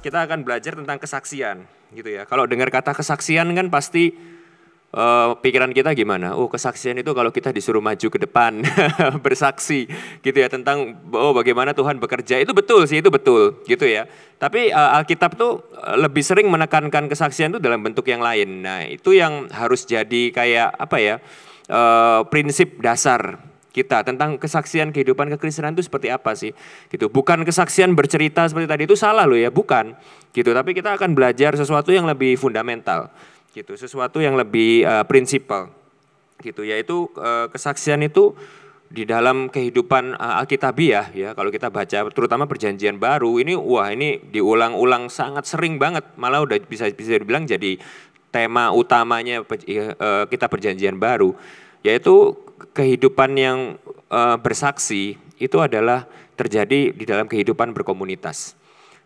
kita akan belajar tentang kesaksian gitu ya. Kalau dengar kata kesaksian kan pasti uh, pikiran kita gimana? Oh, kesaksian itu kalau kita disuruh maju ke depan bersaksi gitu ya tentang oh bagaimana Tuhan bekerja. Itu betul sih, itu betul gitu ya. Tapi uh, Alkitab tuh eh, lebih sering menekankan kesaksian itu dalam bentuk yang lain. Nah, itu yang harus jadi kayak apa ya? Uh, prinsip dasar kita tentang kesaksian kehidupan kekristenan itu seperti apa sih gitu bukan kesaksian bercerita seperti tadi itu salah loh ya bukan gitu tapi kita akan belajar sesuatu yang lebih fundamental gitu sesuatu yang lebih uh, prinsipal gitu yaitu uh, kesaksian itu di dalam kehidupan uh, Alkitabiah ya kalau kita baca terutama perjanjian baru ini wah ini diulang-ulang sangat sering banget malah udah bisa bisa dibilang jadi tema utamanya uh, kita perjanjian baru yaitu kehidupan yang uh, bersaksi itu adalah terjadi di dalam kehidupan berkomunitas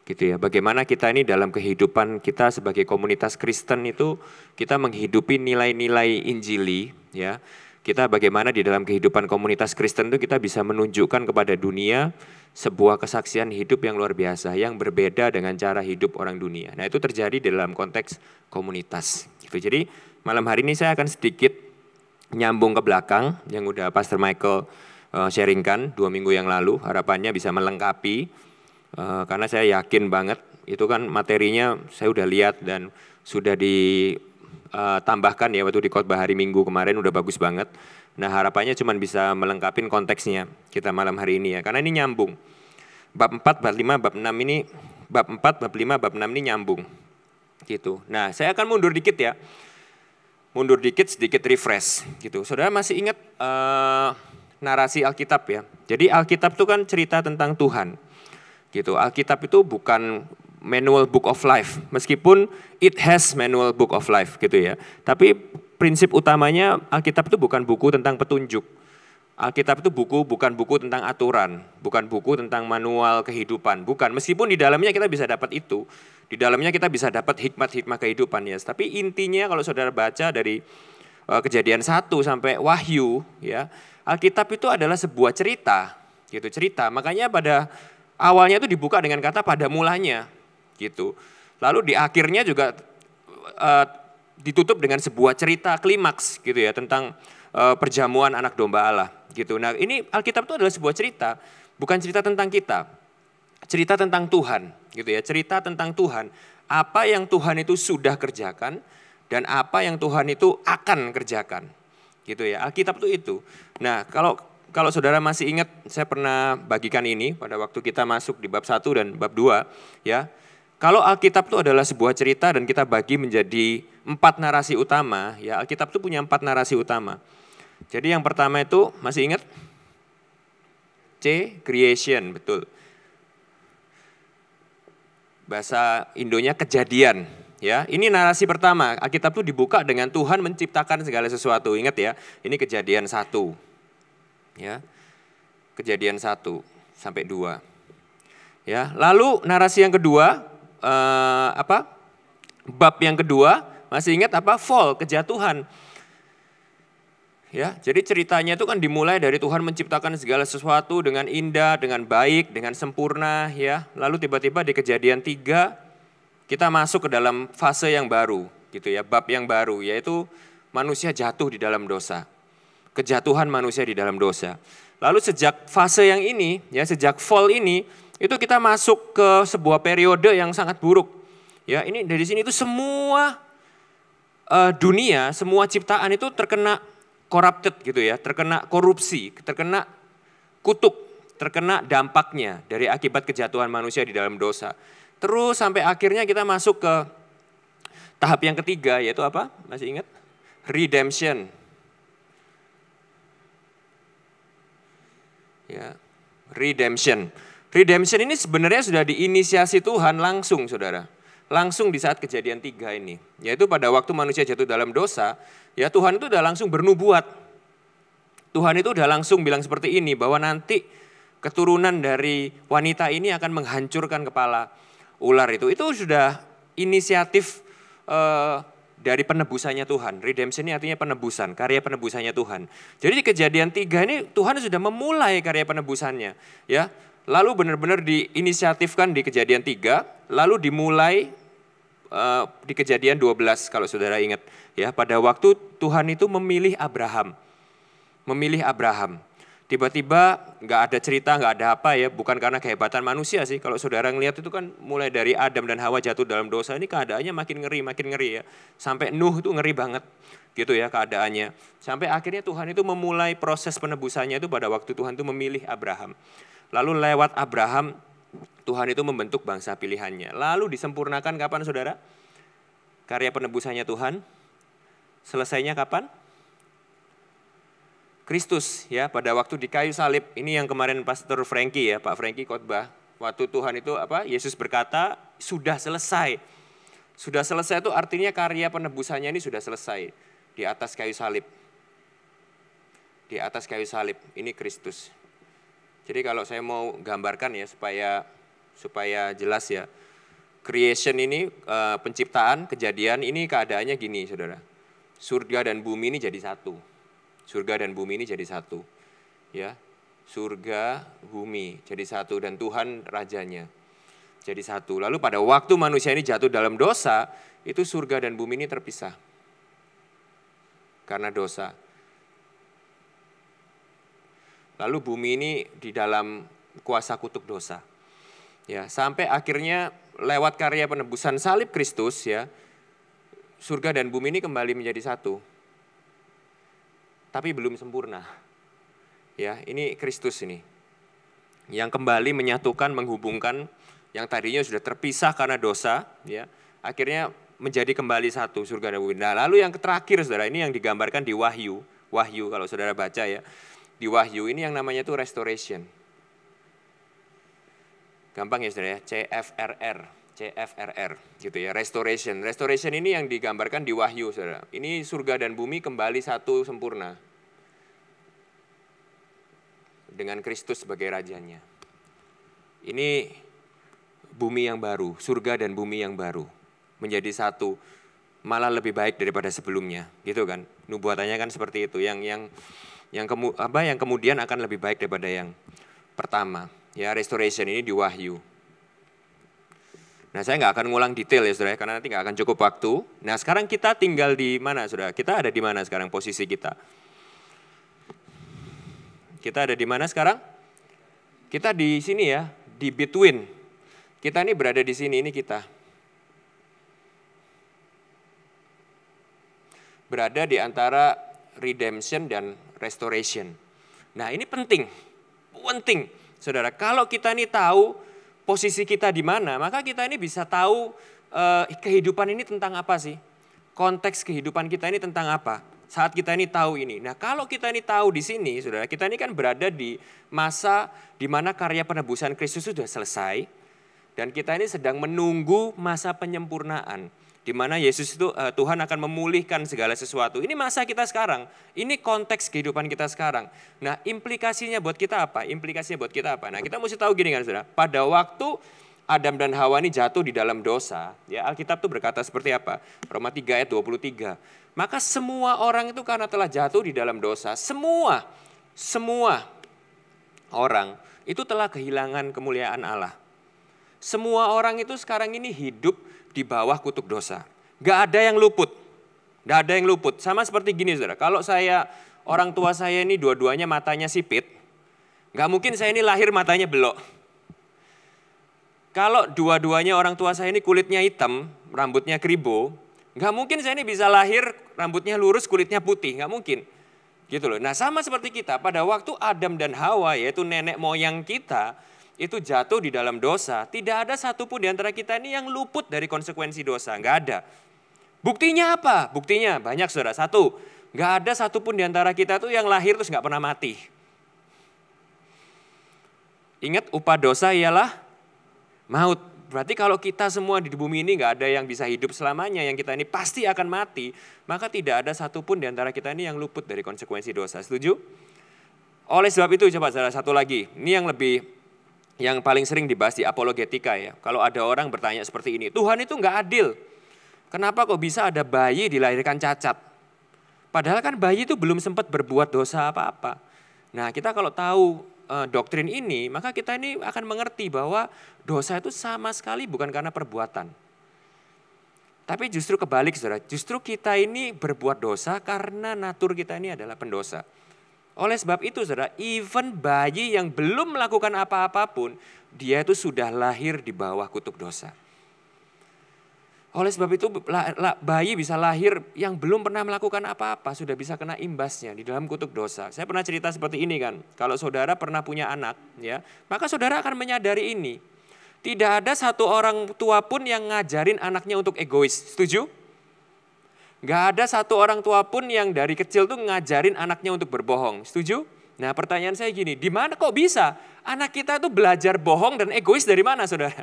gitu ya. Bagaimana kita ini dalam kehidupan kita sebagai komunitas Kristen itu kita menghidupi nilai-nilai Injili ya. Kita bagaimana di dalam kehidupan komunitas Kristen itu kita bisa menunjukkan kepada dunia sebuah kesaksian hidup yang luar biasa yang berbeda dengan cara hidup orang dunia. Nah, itu terjadi dalam konteks komunitas. Gitu. Jadi, malam hari ini saya akan sedikit nyambung ke belakang yang udah Pastor Michael uh, sharingkan dua minggu yang lalu. Harapannya bisa melengkapi uh, karena saya yakin banget itu kan materinya saya udah lihat dan sudah ditambahkan eh, ya waktu di khotbah hari Minggu kemarin udah bagus banget. Nah harapannya cuma bisa melengkapi konteksnya kita malam hari ini ya karena ini nyambung. Bab 4, bab 5, bab 6 ini bab 4, bab 5, bab 6 ini nyambung gitu. Nah saya akan mundur dikit ya mundur dikit, sedikit refresh gitu. Saudara masih ingat uh, narasi Alkitab ya? Jadi Alkitab itu kan cerita tentang Tuhan, gitu. Alkitab itu bukan manual book of life, meskipun it has manual book of life gitu ya. Tapi prinsip utamanya Alkitab itu bukan buku tentang petunjuk. Alkitab itu buku bukan buku tentang aturan, bukan buku tentang manual kehidupan, bukan. Meskipun di dalamnya kita bisa dapat itu, di dalamnya kita bisa dapat hikmat hikmat kehidupan ya. Tapi intinya kalau saudara baca dari uh, kejadian satu sampai Wahyu ya, Alkitab itu adalah sebuah cerita gitu cerita. Makanya pada awalnya itu dibuka dengan kata pada mulanya gitu. Lalu di akhirnya juga uh, ditutup dengan sebuah cerita klimaks gitu ya tentang uh, perjamuan anak domba Allah gitu. Nah, ini Alkitab itu adalah sebuah cerita, bukan cerita tentang kita cerita tentang Tuhan, gitu ya. Cerita tentang Tuhan, apa yang Tuhan itu sudah kerjakan dan apa yang Tuhan itu akan kerjakan. Gitu ya. Alkitab itu itu. Nah, kalau kalau saudara masih ingat saya pernah bagikan ini pada waktu kita masuk di bab 1 dan bab 2 ya. Kalau Alkitab itu adalah sebuah cerita dan kita bagi menjadi empat narasi utama, ya Alkitab itu punya empat narasi utama. Jadi yang pertama itu masih ingat? C, creation, betul bahasa Indonya kejadian. Ya, ini narasi pertama. Alkitab itu dibuka dengan Tuhan menciptakan segala sesuatu. Ingat ya, ini kejadian satu. Ya, kejadian satu sampai dua. Ya, lalu narasi yang kedua eh, apa? Bab yang kedua masih ingat apa? Fall, kejatuhan ya. Jadi ceritanya itu kan dimulai dari Tuhan menciptakan segala sesuatu dengan indah, dengan baik, dengan sempurna ya. Lalu tiba-tiba di kejadian tiga kita masuk ke dalam fase yang baru gitu ya, bab yang baru yaitu manusia jatuh di dalam dosa. Kejatuhan manusia di dalam dosa. Lalu sejak fase yang ini ya, sejak fall ini itu kita masuk ke sebuah periode yang sangat buruk. Ya, ini dari sini itu semua uh, dunia, semua ciptaan itu terkena corrupted gitu ya, terkena korupsi, terkena kutuk, terkena dampaknya dari akibat kejatuhan manusia di dalam dosa. Terus sampai akhirnya kita masuk ke tahap yang ketiga yaitu apa? Masih ingat? Redemption. Ya, redemption. Redemption ini sebenarnya sudah diinisiasi Tuhan langsung, Saudara langsung di saat kejadian tiga ini. Yaitu pada waktu manusia jatuh dalam dosa, ya Tuhan itu udah langsung bernubuat. Tuhan itu udah langsung bilang seperti ini, bahwa nanti keturunan dari wanita ini akan menghancurkan kepala ular itu. Itu sudah inisiatif eh, dari penebusannya Tuhan. Redemption ini artinya penebusan, karya penebusannya Tuhan. Jadi di kejadian tiga ini Tuhan sudah memulai karya penebusannya. ya Lalu benar-benar diinisiatifkan di kejadian tiga lalu dimulai uh, di kejadian 12 kalau saudara ingat ya pada waktu Tuhan itu memilih Abraham memilih Abraham tiba-tiba nggak ada cerita nggak ada apa ya bukan karena kehebatan manusia sih kalau saudara ngelihat itu kan mulai dari Adam dan Hawa jatuh dalam dosa ini keadaannya makin ngeri makin ngeri ya sampai Nuh itu ngeri banget gitu ya keadaannya sampai akhirnya Tuhan itu memulai proses penebusannya itu pada waktu Tuhan itu memilih Abraham lalu lewat Abraham Tuhan itu membentuk bangsa pilihannya. Lalu disempurnakan kapan saudara? Karya penebusannya Tuhan. Selesainya kapan? Kristus ya pada waktu di kayu salib. Ini yang kemarin Pastor Frankie ya, Pak Frankie khotbah. Waktu Tuhan itu apa? Yesus berkata, "Sudah selesai." Sudah selesai itu artinya karya penebusannya ini sudah selesai di atas kayu salib. Di atas kayu salib, ini Kristus. Jadi kalau saya mau gambarkan ya supaya supaya jelas ya. Creation ini eh, penciptaan, kejadian ini keadaannya gini, Saudara. Surga dan bumi ini jadi satu. Surga dan bumi ini jadi satu. Ya. Surga, bumi jadi satu dan Tuhan rajanya jadi satu. Lalu pada waktu manusia ini jatuh dalam dosa, itu surga dan bumi ini terpisah. Karena dosa. Lalu bumi ini di dalam kuasa kutuk dosa. Ya, sampai akhirnya lewat karya penebusan salib Kristus ya, surga dan bumi ini kembali menjadi satu. Tapi belum sempurna. Ya, ini Kristus ini. Yang kembali menyatukan, menghubungkan yang tadinya sudah terpisah karena dosa, ya. Akhirnya menjadi kembali satu surga dan bumi. Nah, lalu yang terakhir Saudara, ini yang digambarkan di Wahyu. Wahyu kalau Saudara baca ya di Wahyu ini yang namanya itu restoration. Gampang ya saudara ya, CFRR, CFRR gitu ya, restoration. Restoration ini yang digambarkan di Wahyu saudara. Ini surga dan bumi kembali satu sempurna. Dengan Kristus sebagai rajanya. Ini bumi yang baru, surga dan bumi yang baru. Menjadi satu, malah lebih baik daripada sebelumnya, gitu kan. Nubuatannya kan seperti itu, yang yang yang kemu, apa yang kemudian akan lebih baik daripada yang pertama. Ya, restoration ini di Wahyu. Nah, saya nggak akan ngulang detail ya, saudara, karena nanti nggak akan cukup waktu. Nah, sekarang kita tinggal di mana, saudara? Kita ada di mana sekarang posisi kita? Kita ada di mana sekarang? Kita di sini ya, di between. Kita ini berada di sini, ini kita. Berada di antara redemption dan restoration. Nah ini penting, penting. Saudara, kalau kita ini tahu posisi kita di mana, maka kita ini bisa tahu eh, kehidupan ini tentang apa sih. Konteks kehidupan kita ini tentang apa. Saat kita ini tahu ini. Nah kalau kita ini tahu di sini, saudara, kita ini kan berada di masa di mana karya penebusan Kristus sudah selesai. Dan kita ini sedang menunggu masa penyempurnaan di mana Yesus itu eh, Tuhan akan memulihkan segala sesuatu. Ini masa kita sekarang, ini konteks kehidupan kita sekarang. Nah, implikasinya buat kita apa? Implikasinya buat kita apa? Nah, kita mesti tahu gini kan Saudara, pada waktu Adam dan Hawa ini jatuh di dalam dosa, ya Alkitab tuh berkata seperti apa? Roma 3 ayat 23. Maka semua orang itu karena telah jatuh di dalam dosa, semua semua orang itu telah kehilangan kemuliaan Allah. Semua orang itu sekarang ini hidup di bawah kutuk dosa. Gak ada yang luput. Gak ada yang luput. Sama seperti gini saudara, kalau saya orang tua saya ini dua-duanya matanya sipit, gak mungkin saya ini lahir matanya belok. Kalau dua-duanya orang tua saya ini kulitnya hitam, rambutnya keribo, gak mungkin saya ini bisa lahir rambutnya lurus, kulitnya putih, gak mungkin. Gitu loh. Nah sama seperti kita, pada waktu Adam dan Hawa yaitu nenek moyang kita, itu jatuh di dalam dosa, tidak ada satupun di antara kita ini yang luput dari konsekuensi dosa. Nggak ada. Buktinya apa? Buktinya banyak saudara. Satu, nggak ada satupun di antara kita itu yang lahir terus nggak pernah mati. Ingat upah dosa ialah maut. Berarti kalau kita semua di bumi ini nggak ada yang bisa hidup selamanya, yang kita ini pasti akan mati, maka tidak ada satupun di antara kita ini yang luput dari konsekuensi dosa. Setuju? Oleh sebab itu, coba saudara satu lagi. Ini yang lebih yang paling sering dibahas di apologetika ya. Kalau ada orang bertanya seperti ini, Tuhan itu nggak adil. Kenapa kok bisa ada bayi dilahirkan cacat? Padahal kan bayi itu belum sempat berbuat dosa apa-apa. Nah kita kalau tahu e, doktrin ini, maka kita ini akan mengerti bahwa dosa itu sama sekali bukan karena perbuatan. Tapi justru kebalik saudara, justru kita ini berbuat dosa karena natur kita ini adalah pendosa. Oleh sebab itu saudara, even bayi yang belum melakukan apa-apapun, dia itu sudah lahir di bawah kutuk dosa. Oleh sebab itu bayi bisa lahir yang belum pernah melakukan apa-apa sudah bisa kena imbasnya di dalam kutuk dosa. Saya pernah cerita seperti ini kan. Kalau saudara pernah punya anak ya, maka saudara akan menyadari ini. Tidak ada satu orang tua pun yang ngajarin anaknya untuk egois. Setuju? Gak ada satu orang tua pun yang dari kecil tuh ngajarin anaknya untuk berbohong. Setuju? Nah pertanyaan saya gini, di mana kok bisa anak kita tuh belajar bohong dan egois dari mana saudara?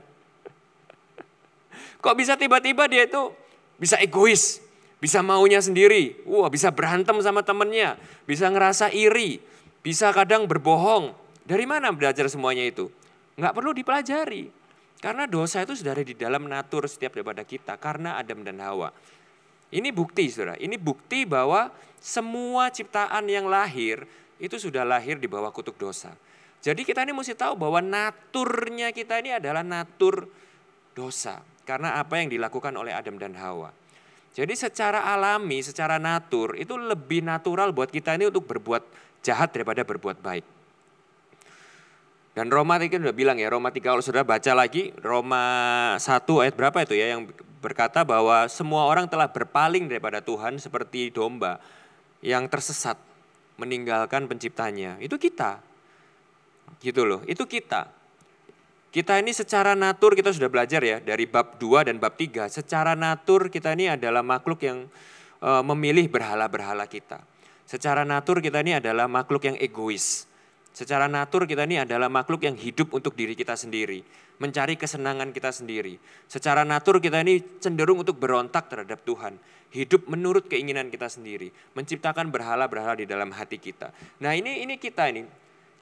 Kok bisa tiba-tiba dia itu bisa egois, bisa maunya sendiri, wah bisa berantem sama temennya, bisa ngerasa iri, bisa kadang berbohong. Dari mana belajar semuanya itu? Nggak perlu dipelajari. Karena dosa itu sudah ada di dalam natur setiap daripada kita karena Adam dan Hawa. Ini bukti saudara, ini bukti bahwa semua ciptaan yang lahir itu sudah lahir di bawah kutuk dosa. Jadi kita ini mesti tahu bahwa naturnya kita ini adalah natur dosa. Karena apa yang dilakukan oleh Adam dan Hawa. Jadi secara alami, secara natur itu lebih natural buat kita ini untuk berbuat jahat daripada berbuat baik. Dan Roma tiga sudah bilang ya, Roma 3 kalau sudah baca lagi, Roma 1 ayat berapa itu ya yang berkata bahwa semua orang telah berpaling daripada Tuhan seperti domba yang tersesat meninggalkan penciptanya. Itu kita. Gitu loh, itu kita. Kita ini secara natur kita sudah belajar ya dari bab 2 dan bab 3. Secara natur kita ini adalah makhluk yang eh, memilih berhala-berhala kita. Secara natur kita ini adalah makhluk yang egois. Secara natur kita ini adalah makhluk yang hidup untuk diri kita sendiri, mencari kesenangan kita sendiri. Secara natur kita ini cenderung untuk berontak terhadap Tuhan, hidup menurut keinginan kita sendiri, menciptakan berhala-berhala di dalam hati kita. Nah, ini ini kita ini.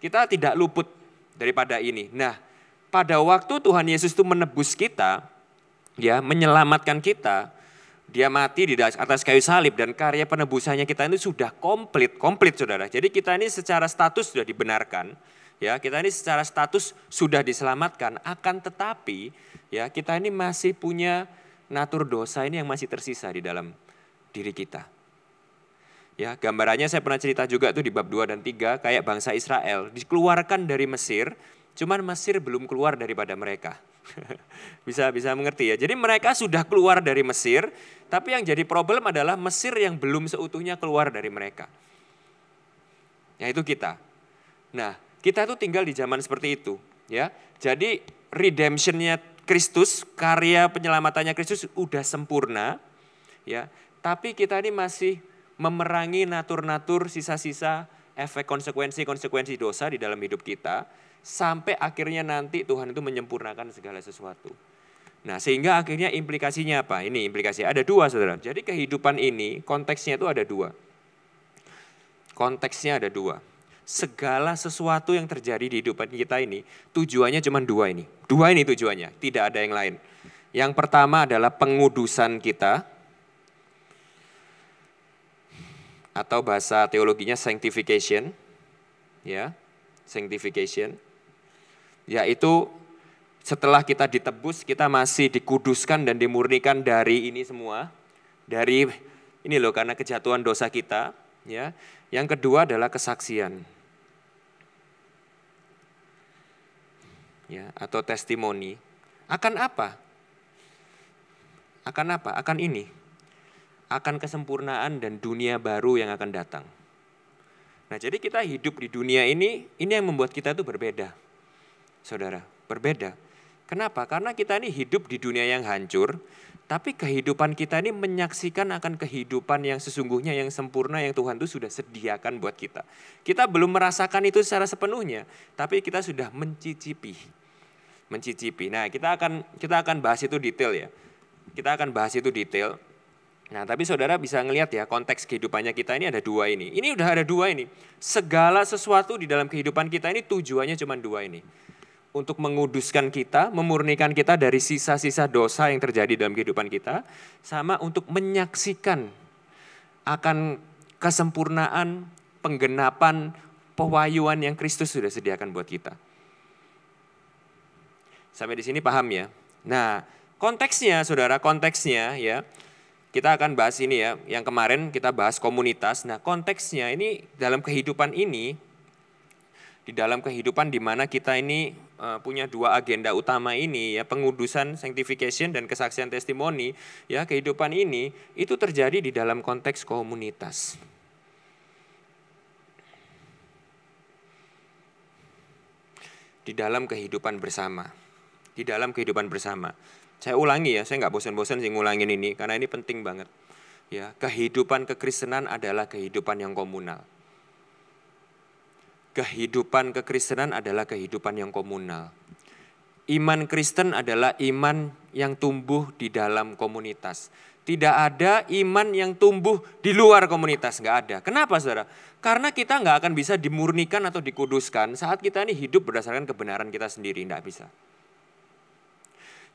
Kita tidak luput daripada ini. Nah, pada waktu Tuhan Yesus itu menebus kita, ya, menyelamatkan kita, dia mati di atas kayu salib dan karya penebusannya kita ini sudah komplit, komplit saudara. Jadi kita ini secara status sudah dibenarkan, ya kita ini secara status sudah diselamatkan. Akan tetapi ya kita ini masih punya natur dosa ini yang masih tersisa di dalam diri kita. Ya, gambarannya saya pernah cerita juga tuh di bab 2 dan 3 kayak bangsa Israel dikeluarkan dari Mesir, cuman Mesir belum keluar daripada mereka. bisa bisa mengerti ya. Jadi mereka sudah keluar dari Mesir, tapi yang jadi problem adalah Mesir yang belum seutuhnya keluar dari mereka. Yaitu kita. Nah, kita itu tinggal di zaman seperti itu, ya. Jadi redemptionnya Kristus, karya penyelamatannya Kristus udah sempurna, ya. Tapi kita ini masih memerangi natur-natur sisa-sisa efek konsekuensi-konsekuensi dosa di dalam hidup kita sampai akhirnya nanti Tuhan itu menyempurnakan segala sesuatu. Nah, sehingga akhirnya implikasinya apa? Ini implikasi ada dua, saudara. Jadi kehidupan ini konteksnya itu ada dua. Konteksnya ada dua. Segala sesuatu yang terjadi di kehidupan kita ini tujuannya cuma dua ini. Dua ini tujuannya, tidak ada yang lain. Yang pertama adalah pengudusan kita atau bahasa teologinya sanctification ya, sanctification yaitu setelah kita ditebus, kita masih dikuduskan dan dimurnikan dari ini semua, dari ini loh karena kejatuhan dosa kita, ya. Yang kedua adalah kesaksian. Ya, atau testimoni. Akan apa? Akan apa? Akan ini. Akan kesempurnaan dan dunia baru yang akan datang. Nah, jadi kita hidup di dunia ini, ini yang membuat kita itu berbeda. Saudara, berbeda. Kenapa? Karena kita ini hidup di dunia yang hancur, tapi kehidupan kita ini menyaksikan akan kehidupan yang sesungguhnya, yang sempurna, yang Tuhan itu sudah sediakan buat kita. Kita belum merasakan itu secara sepenuhnya, tapi kita sudah mencicipi. Mencicipi. Nah, kita akan kita akan bahas itu detail ya. Kita akan bahas itu detail. Nah, tapi saudara bisa ngelihat ya konteks kehidupannya kita ini ada dua ini. Ini udah ada dua ini. Segala sesuatu di dalam kehidupan kita ini tujuannya cuma dua ini untuk menguduskan kita, memurnikan kita dari sisa-sisa dosa yang terjadi dalam kehidupan kita, sama untuk menyaksikan akan kesempurnaan, penggenapan, pewayuan yang Kristus sudah sediakan buat kita. Sampai di sini paham ya? Nah, konteksnya saudara, konteksnya ya, kita akan bahas ini ya, yang kemarin kita bahas komunitas. Nah, konteksnya ini dalam kehidupan ini, di dalam kehidupan di mana kita ini Eh, punya dua agenda utama ini ya pengudusan sanctification dan kesaksian testimoni ya kehidupan ini itu terjadi di dalam konteks komunitas. Di dalam kehidupan bersama. Di dalam kehidupan bersama. Saya ulangi ya, saya nggak bosan-bosan sih ngulangin ini karena ini penting banget. Ya, kehidupan kekristenan adalah kehidupan yang komunal kehidupan kekristenan adalah kehidupan yang komunal. Iman Kristen adalah iman yang tumbuh di dalam komunitas. Tidak ada iman yang tumbuh di luar komunitas, nggak ada. Kenapa saudara? Karena kita nggak akan bisa dimurnikan atau dikuduskan saat kita ini hidup berdasarkan kebenaran kita sendiri, nggak bisa.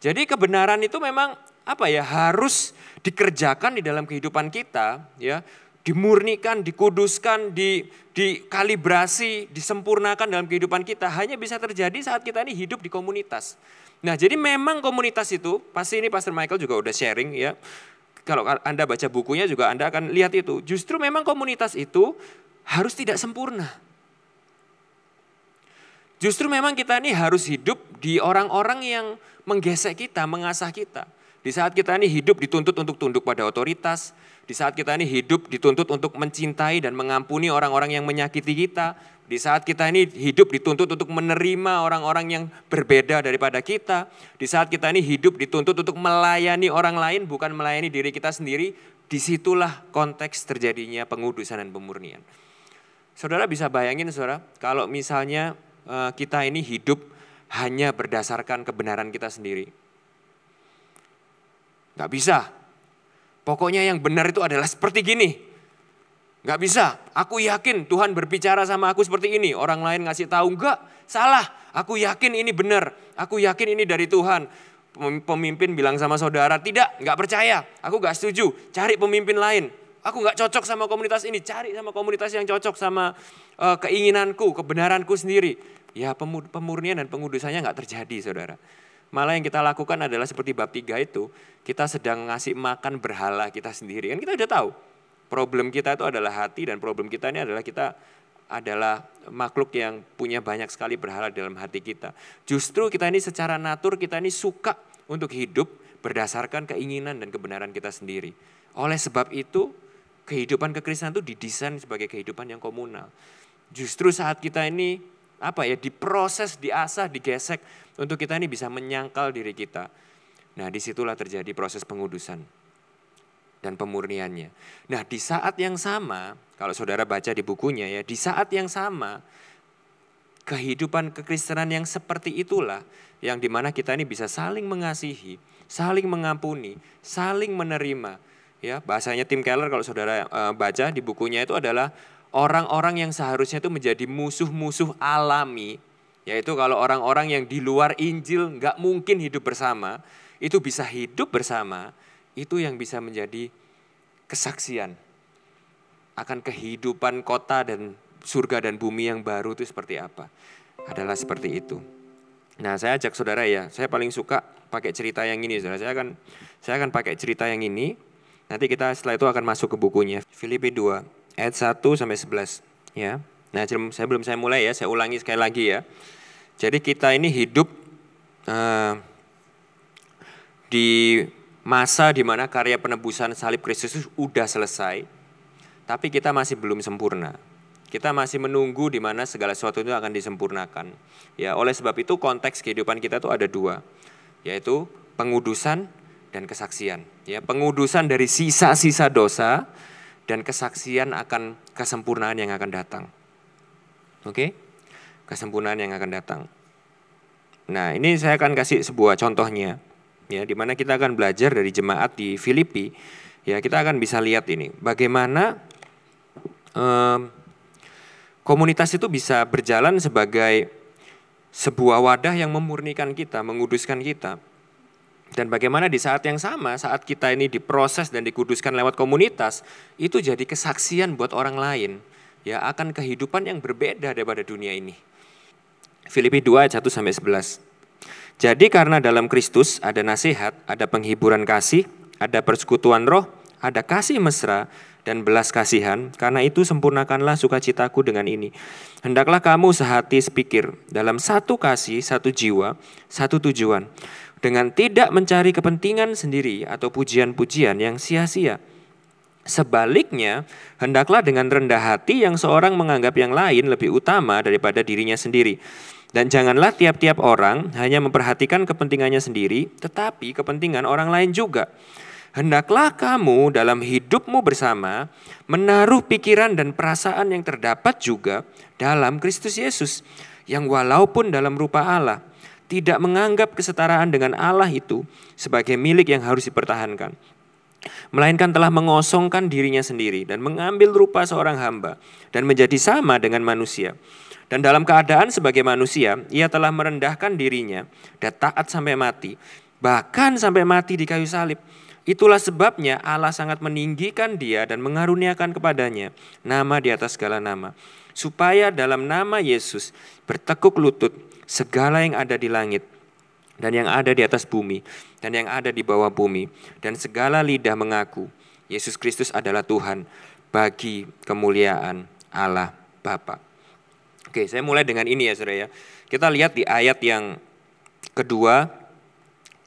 Jadi kebenaran itu memang apa ya harus dikerjakan di dalam kehidupan kita ya dimurnikan, dikuduskan, di, dikalibrasi, disempurnakan dalam kehidupan kita hanya bisa terjadi saat kita ini hidup di komunitas. Nah, jadi memang komunitas itu, pasti ini Pastor Michael juga udah sharing ya. Kalau Anda baca bukunya juga Anda akan lihat itu. Justru memang komunitas itu harus tidak sempurna. Justru memang kita ini harus hidup di orang-orang yang menggesek kita, mengasah kita. Di saat kita ini hidup dituntut untuk tunduk pada otoritas, di saat kita ini hidup dituntut untuk mencintai dan mengampuni orang-orang yang menyakiti kita. Di saat kita ini hidup dituntut untuk menerima orang-orang yang berbeda daripada kita. Di saat kita ini hidup dituntut untuk melayani orang lain bukan melayani diri kita sendiri. Disitulah konteks terjadinya pengudusan dan pemurnian. Saudara bisa bayangin saudara, kalau misalnya eh, kita ini hidup hanya berdasarkan kebenaran kita sendiri. Gak bisa, Pokoknya yang benar itu adalah seperti gini. Gak bisa, aku yakin Tuhan berbicara sama aku seperti ini. Orang lain ngasih tahu, enggak, salah. Aku yakin ini benar, aku yakin ini dari Tuhan. Pemimpin bilang sama saudara, tidak, gak percaya, aku gak setuju, cari pemimpin lain. Aku gak cocok sama komunitas ini, cari sama komunitas yang cocok sama uh, keinginanku, kebenaranku sendiri. Ya pemurnian dan pengudusannya gak terjadi saudara. Malah yang kita lakukan adalah seperti bab tiga itu, kita sedang ngasih makan berhala kita sendiri. Kan kita sudah tahu, problem kita itu adalah hati dan problem kita ini adalah kita adalah makhluk yang punya banyak sekali berhala dalam hati kita. Justru kita ini secara natur kita ini suka untuk hidup berdasarkan keinginan dan kebenaran kita sendiri. Oleh sebab itu, kehidupan kekristenan itu didesain sebagai kehidupan yang komunal. Justru saat kita ini apa ya diproses, diasah, digesek untuk kita ini bisa menyangkal diri kita. Nah, disitulah terjadi proses pengudusan dan pemurniannya. Nah, di saat yang sama, kalau saudara baca di bukunya ya, di saat yang sama kehidupan kekristenan yang seperti itulah yang dimana kita ini bisa saling mengasihi, saling mengampuni, saling menerima. Ya, bahasanya Tim Keller kalau saudara uh, baca di bukunya itu adalah orang-orang yang seharusnya itu menjadi musuh-musuh alami, yaitu kalau orang-orang yang di luar Injil nggak mungkin hidup bersama, itu bisa hidup bersama, itu yang bisa menjadi kesaksian akan kehidupan kota dan surga dan bumi yang baru itu seperti apa. Adalah seperti itu. Nah, saya ajak saudara ya. Saya paling suka pakai cerita yang ini, saudara. Saya akan saya akan pakai cerita yang ini. Nanti kita setelah itu akan masuk ke bukunya. Filipi 2 ayat 1 sampai 11 ya. Nah, saya belum saya mulai ya, saya ulangi sekali lagi ya. Jadi kita ini hidup eh, di masa di mana karya penebusan salib Kristus sudah selesai, tapi kita masih belum sempurna. Kita masih menunggu di mana segala sesuatu itu akan disempurnakan. Ya, oleh sebab itu konteks kehidupan kita itu ada dua, yaitu pengudusan dan kesaksian. Ya, pengudusan dari sisa-sisa dosa dan kesaksian akan kesempurnaan yang akan datang. Oke? Okay? Kesempurnaan yang akan datang. Nah, ini saya akan kasih sebuah contohnya ya di mana kita akan belajar dari jemaat di Filipi. Ya, kita akan bisa lihat ini bagaimana um, komunitas itu bisa berjalan sebagai sebuah wadah yang memurnikan kita, menguduskan kita. Dan bagaimana di saat yang sama, saat kita ini diproses dan dikuduskan lewat komunitas, itu jadi kesaksian buat orang lain. Ya, akan kehidupan yang berbeda daripada dunia ini. Filipi 2 ayat 1 sampai 11. Jadi karena dalam Kristus ada nasihat, ada penghiburan kasih, ada persekutuan roh, ada kasih mesra, dan belas kasihan, karena itu sempurnakanlah sukacitaku dengan ini. Hendaklah kamu sehati sepikir, dalam satu kasih, satu jiwa, satu tujuan dengan tidak mencari kepentingan sendiri atau pujian-pujian yang sia-sia. Sebaliknya, hendaklah dengan rendah hati yang seorang menganggap yang lain lebih utama daripada dirinya sendiri. Dan janganlah tiap-tiap orang hanya memperhatikan kepentingannya sendiri, tetapi kepentingan orang lain juga. Hendaklah kamu dalam hidupmu bersama menaruh pikiran dan perasaan yang terdapat juga dalam Kristus Yesus, yang walaupun dalam rupa Allah, tidak menganggap kesetaraan dengan Allah itu sebagai milik yang harus dipertahankan, melainkan telah mengosongkan dirinya sendiri dan mengambil rupa seorang hamba dan menjadi sama dengan manusia. Dan dalam keadaan sebagai manusia, ia telah merendahkan dirinya dan taat sampai mati, bahkan sampai mati di kayu salib. Itulah sebabnya Allah sangat meninggikan dia dan mengaruniakan kepadanya nama di atas segala nama supaya dalam nama Yesus bertekuk lutut segala yang ada di langit dan yang ada di atas bumi dan yang ada di bawah bumi dan segala lidah mengaku Yesus Kristus adalah Tuhan bagi kemuliaan Allah Bapa. Oke, saya mulai dengan ini ya Saudara ya. Kita lihat di ayat yang kedua,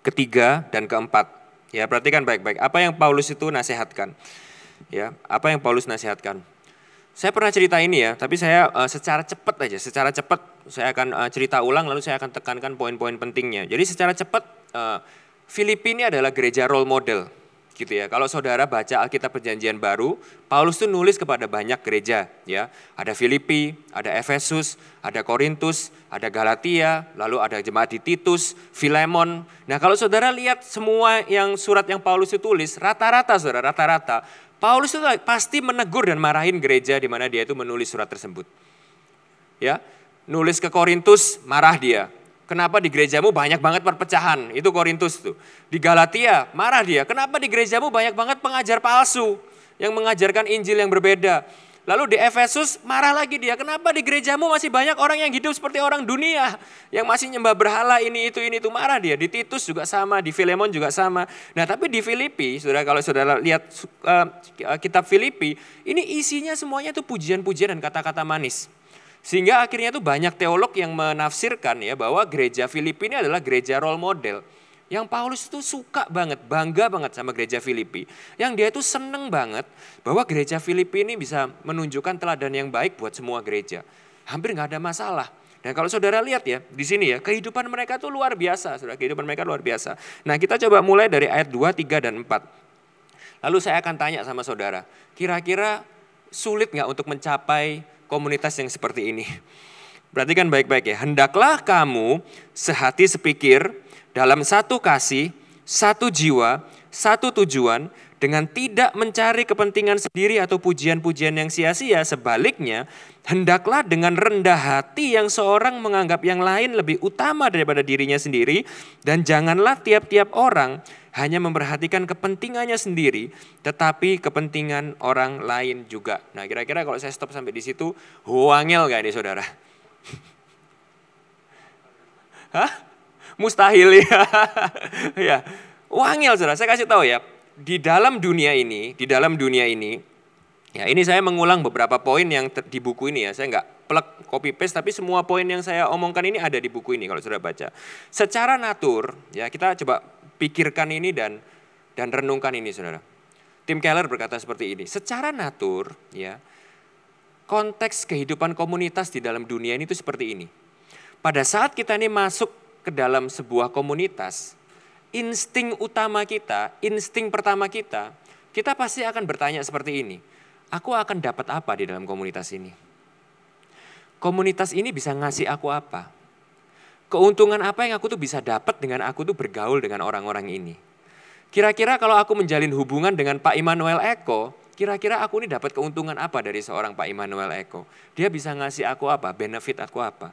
ketiga dan keempat. Ya, perhatikan baik-baik apa yang Paulus itu nasihatkan. Ya, apa yang Paulus nasihatkan? Saya pernah cerita ini ya, tapi saya uh, secara cepat aja, secara cepat saya akan uh, cerita ulang lalu saya akan tekankan poin-poin pentingnya. Jadi secara cepat uh, eh, ini adalah gereja role model gitu ya. Kalau saudara baca Alkitab Perjanjian Baru, Paulus tuh nulis kepada banyak gereja ya. Ada Filipi, ada Efesus, ada Korintus, ada Galatia, lalu ada jemaat di Titus, Filemon. Nah, kalau saudara lihat semua yang surat yang Paulus itu tulis, rata-rata saudara rata-rata Paulus itu pasti menegur dan marahin gereja di mana dia itu menulis surat tersebut. Ya, nulis ke Korintus marah dia. Kenapa di gerejamu banyak banget perpecahan? Itu Korintus tuh. Di Galatia marah dia. Kenapa di gerejamu banyak banget pengajar palsu yang mengajarkan Injil yang berbeda? Lalu di Efesus marah lagi dia, kenapa di gerejamu masih banyak orang yang hidup seperti orang dunia, yang masih nyembah berhala ini itu ini itu marah dia. Di Titus juga sama, di Filemon juga sama. Nah tapi di Filipi, saudara kalau saudara lihat uh, kitab Filipi, ini isinya semuanya itu pujian-pujian dan kata-kata manis. Sehingga akhirnya itu banyak teolog yang menafsirkan ya bahwa gereja Filipi ini adalah gereja role model yang Paulus itu suka banget, bangga banget sama gereja Filipi. Yang dia itu seneng banget bahwa gereja Filipi ini bisa menunjukkan teladan yang baik buat semua gereja. Hampir nggak ada masalah. Dan kalau saudara lihat ya, di sini ya, kehidupan mereka tuh luar biasa. Saudara, kehidupan mereka luar biasa. Nah kita coba mulai dari ayat 2, 3, dan 4. Lalu saya akan tanya sama saudara, kira-kira sulit nggak untuk mencapai komunitas yang seperti ini? Perhatikan baik-baik ya, hendaklah kamu sehati sepikir, dalam satu kasih, satu jiwa, satu tujuan, dengan tidak mencari kepentingan sendiri atau pujian-pujian yang sia-sia. Sebaliknya, hendaklah dengan rendah hati yang seorang menganggap yang lain lebih utama daripada dirinya sendiri, dan janganlah tiap-tiap orang hanya memperhatikan kepentingannya sendiri, tetapi kepentingan orang lain juga. Nah, kira-kira kalau saya stop sampai di situ, huangel gak ini saudara? Hah? mustahil ya. ya. Wangil saudara, saya kasih tahu ya. Di dalam dunia ini, di dalam dunia ini, ya ini saya mengulang beberapa poin yang ter, di buku ini ya. Saya nggak plek copy paste, tapi semua poin yang saya omongkan ini ada di buku ini kalau sudah baca. Secara natur, ya kita coba pikirkan ini dan dan renungkan ini saudara. Tim Keller berkata seperti ini, secara natur ya konteks kehidupan komunitas di dalam dunia ini itu seperti ini. Pada saat kita ini masuk ke dalam sebuah komunitas, insting utama kita, insting pertama kita, kita pasti akan bertanya seperti ini. Aku akan dapat apa di dalam komunitas ini? Komunitas ini bisa ngasih aku apa? Keuntungan apa yang aku tuh bisa dapat dengan aku tuh bergaul dengan orang-orang ini? Kira-kira kalau aku menjalin hubungan dengan Pak Immanuel Eko, kira-kira aku ini dapat keuntungan apa dari seorang Pak Immanuel Eko? Dia bisa ngasih aku apa? Benefit aku apa?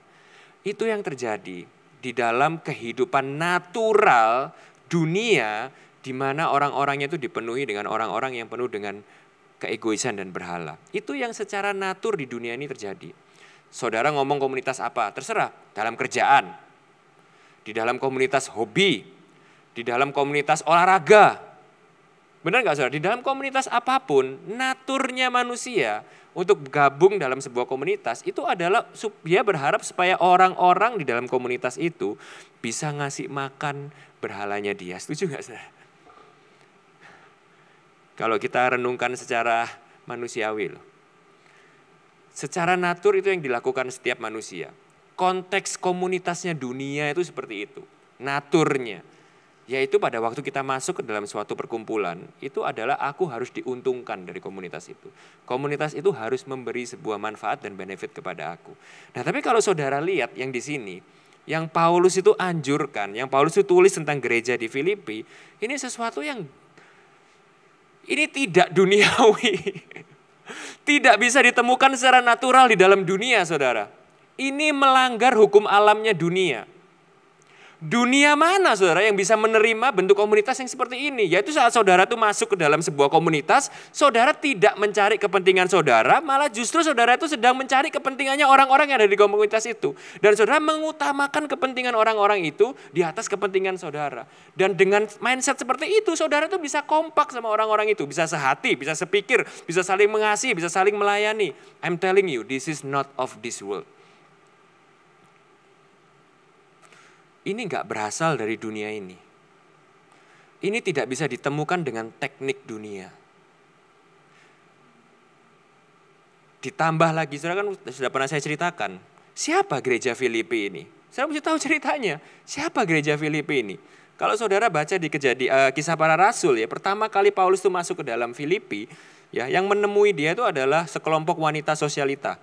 Itu yang terjadi di dalam kehidupan natural dunia di mana orang-orangnya itu dipenuhi dengan orang-orang yang penuh dengan keegoisan dan berhala. Itu yang secara natur di dunia ini terjadi. Saudara ngomong komunitas apa? Terserah. Dalam kerjaan, di dalam komunitas hobi, di dalam komunitas olahraga, Benar nggak saudara? Di dalam komunitas apapun, naturnya manusia untuk gabung dalam sebuah komunitas itu adalah dia berharap supaya orang-orang di dalam komunitas itu bisa ngasih makan berhalanya dia. Setuju nggak saudara? Kalau kita renungkan secara manusiawi loh. Secara natur itu yang dilakukan setiap manusia. Konteks komunitasnya dunia itu seperti itu. Naturnya yaitu pada waktu kita masuk ke dalam suatu perkumpulan, itu adalah aku harus diuntungkan dari komunitas itu. Komunitas itu harus memberi sebuah manfaat dan benefit kepada aku. Nah, tapi kalau saudara lihat yang di sini, yang Paulus itu anjurkan, yang Paulus itu tulis tentang gereja di Filipi, ini sesuatu yang ini tidak duniawi. Tidak bisa ditemukan secara natural di dalam dunia, Saudara. Ini melanggar hukum alamnya dunia Dunia mana saudara yang bisa menerima bentuk komunitas yang seperti ini? Yaitu saat saudara itu masuk ke dalam sebuah komunitas, saudara tidak mencari kepentingan saudara, malah justru saudara itu sedang mencari kepentingannya orang-orang yang ada di komunitas itu. Dan saudara mengutamakan kepentingan orang-orang itu di atas kepentingan saudara. Dan dengan mindset seperti itu, saudara itu bisa kompak sama orang-orang itu, bisa sehati, bisa sepikir, bisa saling mengasihi, bisa saling melayani. I'm telling you, this is not of this world. ini nggak berasal dari dunia ini. Ini tidak bisa ditemukan dengan teknik dunia. Ditambah lagi, saudara kan sudah pernah saya ceritakan, siapa gereja Filipi ini? Saya mesti tahu ceritanya, siapa gereja Filipi ini? Kalau saudara baca di kejadi, uh, kisah para rasul ya, pertama kali Paulus itu masuk ke dalam Filipi, ya, yang menemui dia itu adalah sekelompok wanita sosialita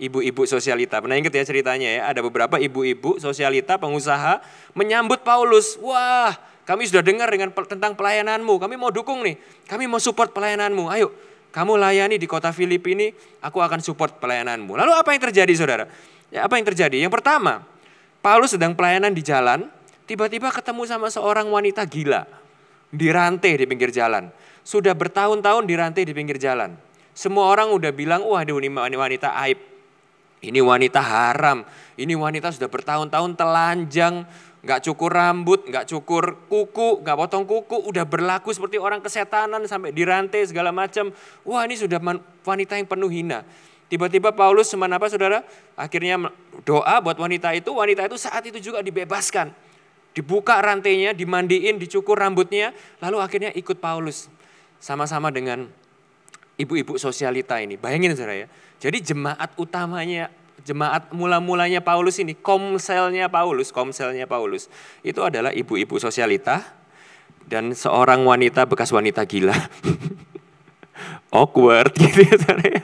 ibu-ibu sosialita. Pernah ingat ya ceritanya ya, ada beberapa ibu-ibu sosialita pengusaha menyambut Paulus. Wah, kami sudah dengar dengan tentang pelayananmu, kami mau dukung nih, kami mau support pelayananmu. Ayo, kamu layani di kota Filipi ini, aku akan support pelayananmu. Lalu apa yang terjadi saudara? Ya, apa yang terjadi? Yang pertama, Paulus sedang pelayanan di jalan, tiba-tiba ketemu sama seorang wanita gila. Dirantai di pinggir jalan. Sudah bertahun-tahun dirantai di pinggir jalan. Semua orang udah bilang, wah ini wanita aib ini wanita haram, ini wanita sudah bertahun-tahun telanjang, nggak cukur rambut, nggak cukur kuku, nggak potong kuku, udah berlaku seperti orang kesetanan sampai dirantai segala macam. Wah ini sudah wanita yang penuh hina. Tiba-tiba Paulus seman apa saudara? Akhirnya doa buat wanita itu, wanita itu saat itu juga dibebaskan. Dibuka rantainya, dimandiin, dicukur rambutnya, lalu akhirnya ikut Paulus. Sama-sama dengan ibu-ibu sosialita ini. Bayangin saudara ya. Jadi jemaat utamanya, jemaat mula-mulanya Paulus ini, komselnya Paulus, komselnya Paulus. Itu adalah ibu-ibu sosialita dan seorang wanita bekas wanita gila. Awkward gitu ya saudara ya.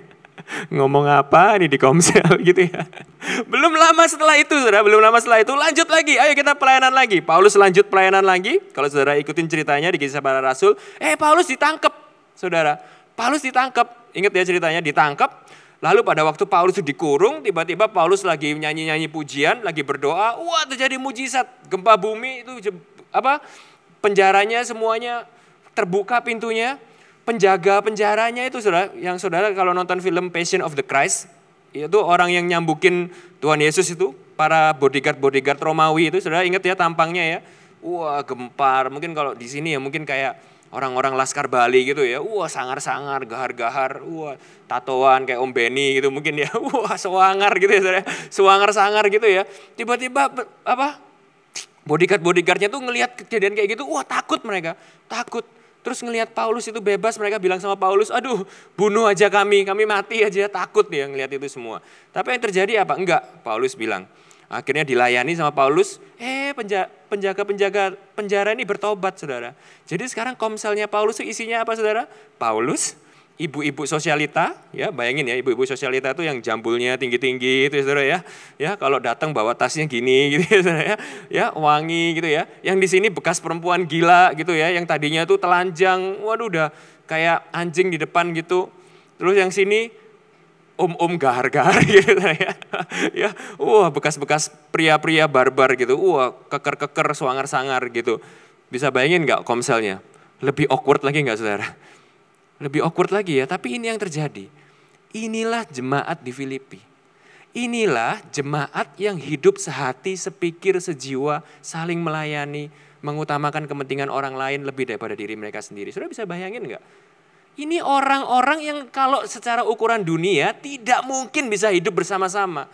Ngomong apa ini di komsel gitu ya. Belum lama setelah itu saudara, belum lama setelah itu lanjut lagi. Ayo kita pelayanan lagi. Paulus lanjut pelayanan lagi. Kalau saudara ikutin ceritanya di kisah para rasul. Eh Paulus ditangkep saudara Paulus ditangkap. Ingat ya ceritanya ditangkap. Lalu pada waktu Paulus dikurung, tiba-tiba Paulus lagi nyanyi-nyanyi pujian, lagi berdoa, wah terjadi mujizat, gempa bumi itu apa? Penjaranya semuanya terbuka pintunya, penjaga penjaranya itu saudara, yang saudara kalau nonton film Passion of the Christ, itu orang yang nyambukin Tuhan Yesus itu, para bodyguard-bodyguard Romawi itu saudara ingat ya tampangnya ya, wah gempar, mungkin kalau di sini ya mungkin kayak orang-orang Laskar Bali gitu ya, wah sangar-sangar, gahar-gahar, wah tatoan kayak Om Beni gitu mungkin ya, wah sewangar gitu ya saudara, sewangar-sangar gitu ya. Tiba-tiba apa bodyguard-bodyguardnya tuh ngelihat kejadian kayak gitu, wah takut mereka, takut. Terus ngelihat Paulus itu bebas, mereka bilang sama Paulus, aduh bunuh aja kami, kami mati aja, takut dia ngelihat itu semua. Tapi yang terjadi apa? Enggak, Paulus bilang, Akhirnya dilayani sama Paulus, eh penjaga-penjaga penjara ini bertobat saudara. Jadi sekarang komselnya Paulus itu isinya apa saudara? Paulus, ibu-ibu sosialita, ya bayangin ya ibu-ibu sosialita itu yang jambulnya tinggi-tinggi itu ya, saudara ya. Ya kalau datang bawa tasnya gini gitu ya saudara ya. Ya wangi gitu ya. Yang di sini bekas perempuan gila gitu ya, yang tadinya tuh telanjang, waduh udah kayak anjing di depan gitu. Terus yang sini om-om gahar-gahar gitu ya. ya, wah bekas-bekas pria-pria barbar gitu. Wah, keker-keker, suangar-sangar gitu. Bisa bayangin nggak komselnya? Lebih awkward lagi nggak saudara? Lebih awkward lagi ya, tapi ini yang terjadi. Inilah jemaat di Filipi. Inilah jemaat yang hidup sehati, sepikir, sejiwa, saling melayani, mengutamakan kepentingan orang lain lebih daripada diri mereka sendiri. Sudah bisa bayangin nggak? Ini orang-orang yang kalau secara ukuran dunia tidak mungkin bisa hidup bersama-sama.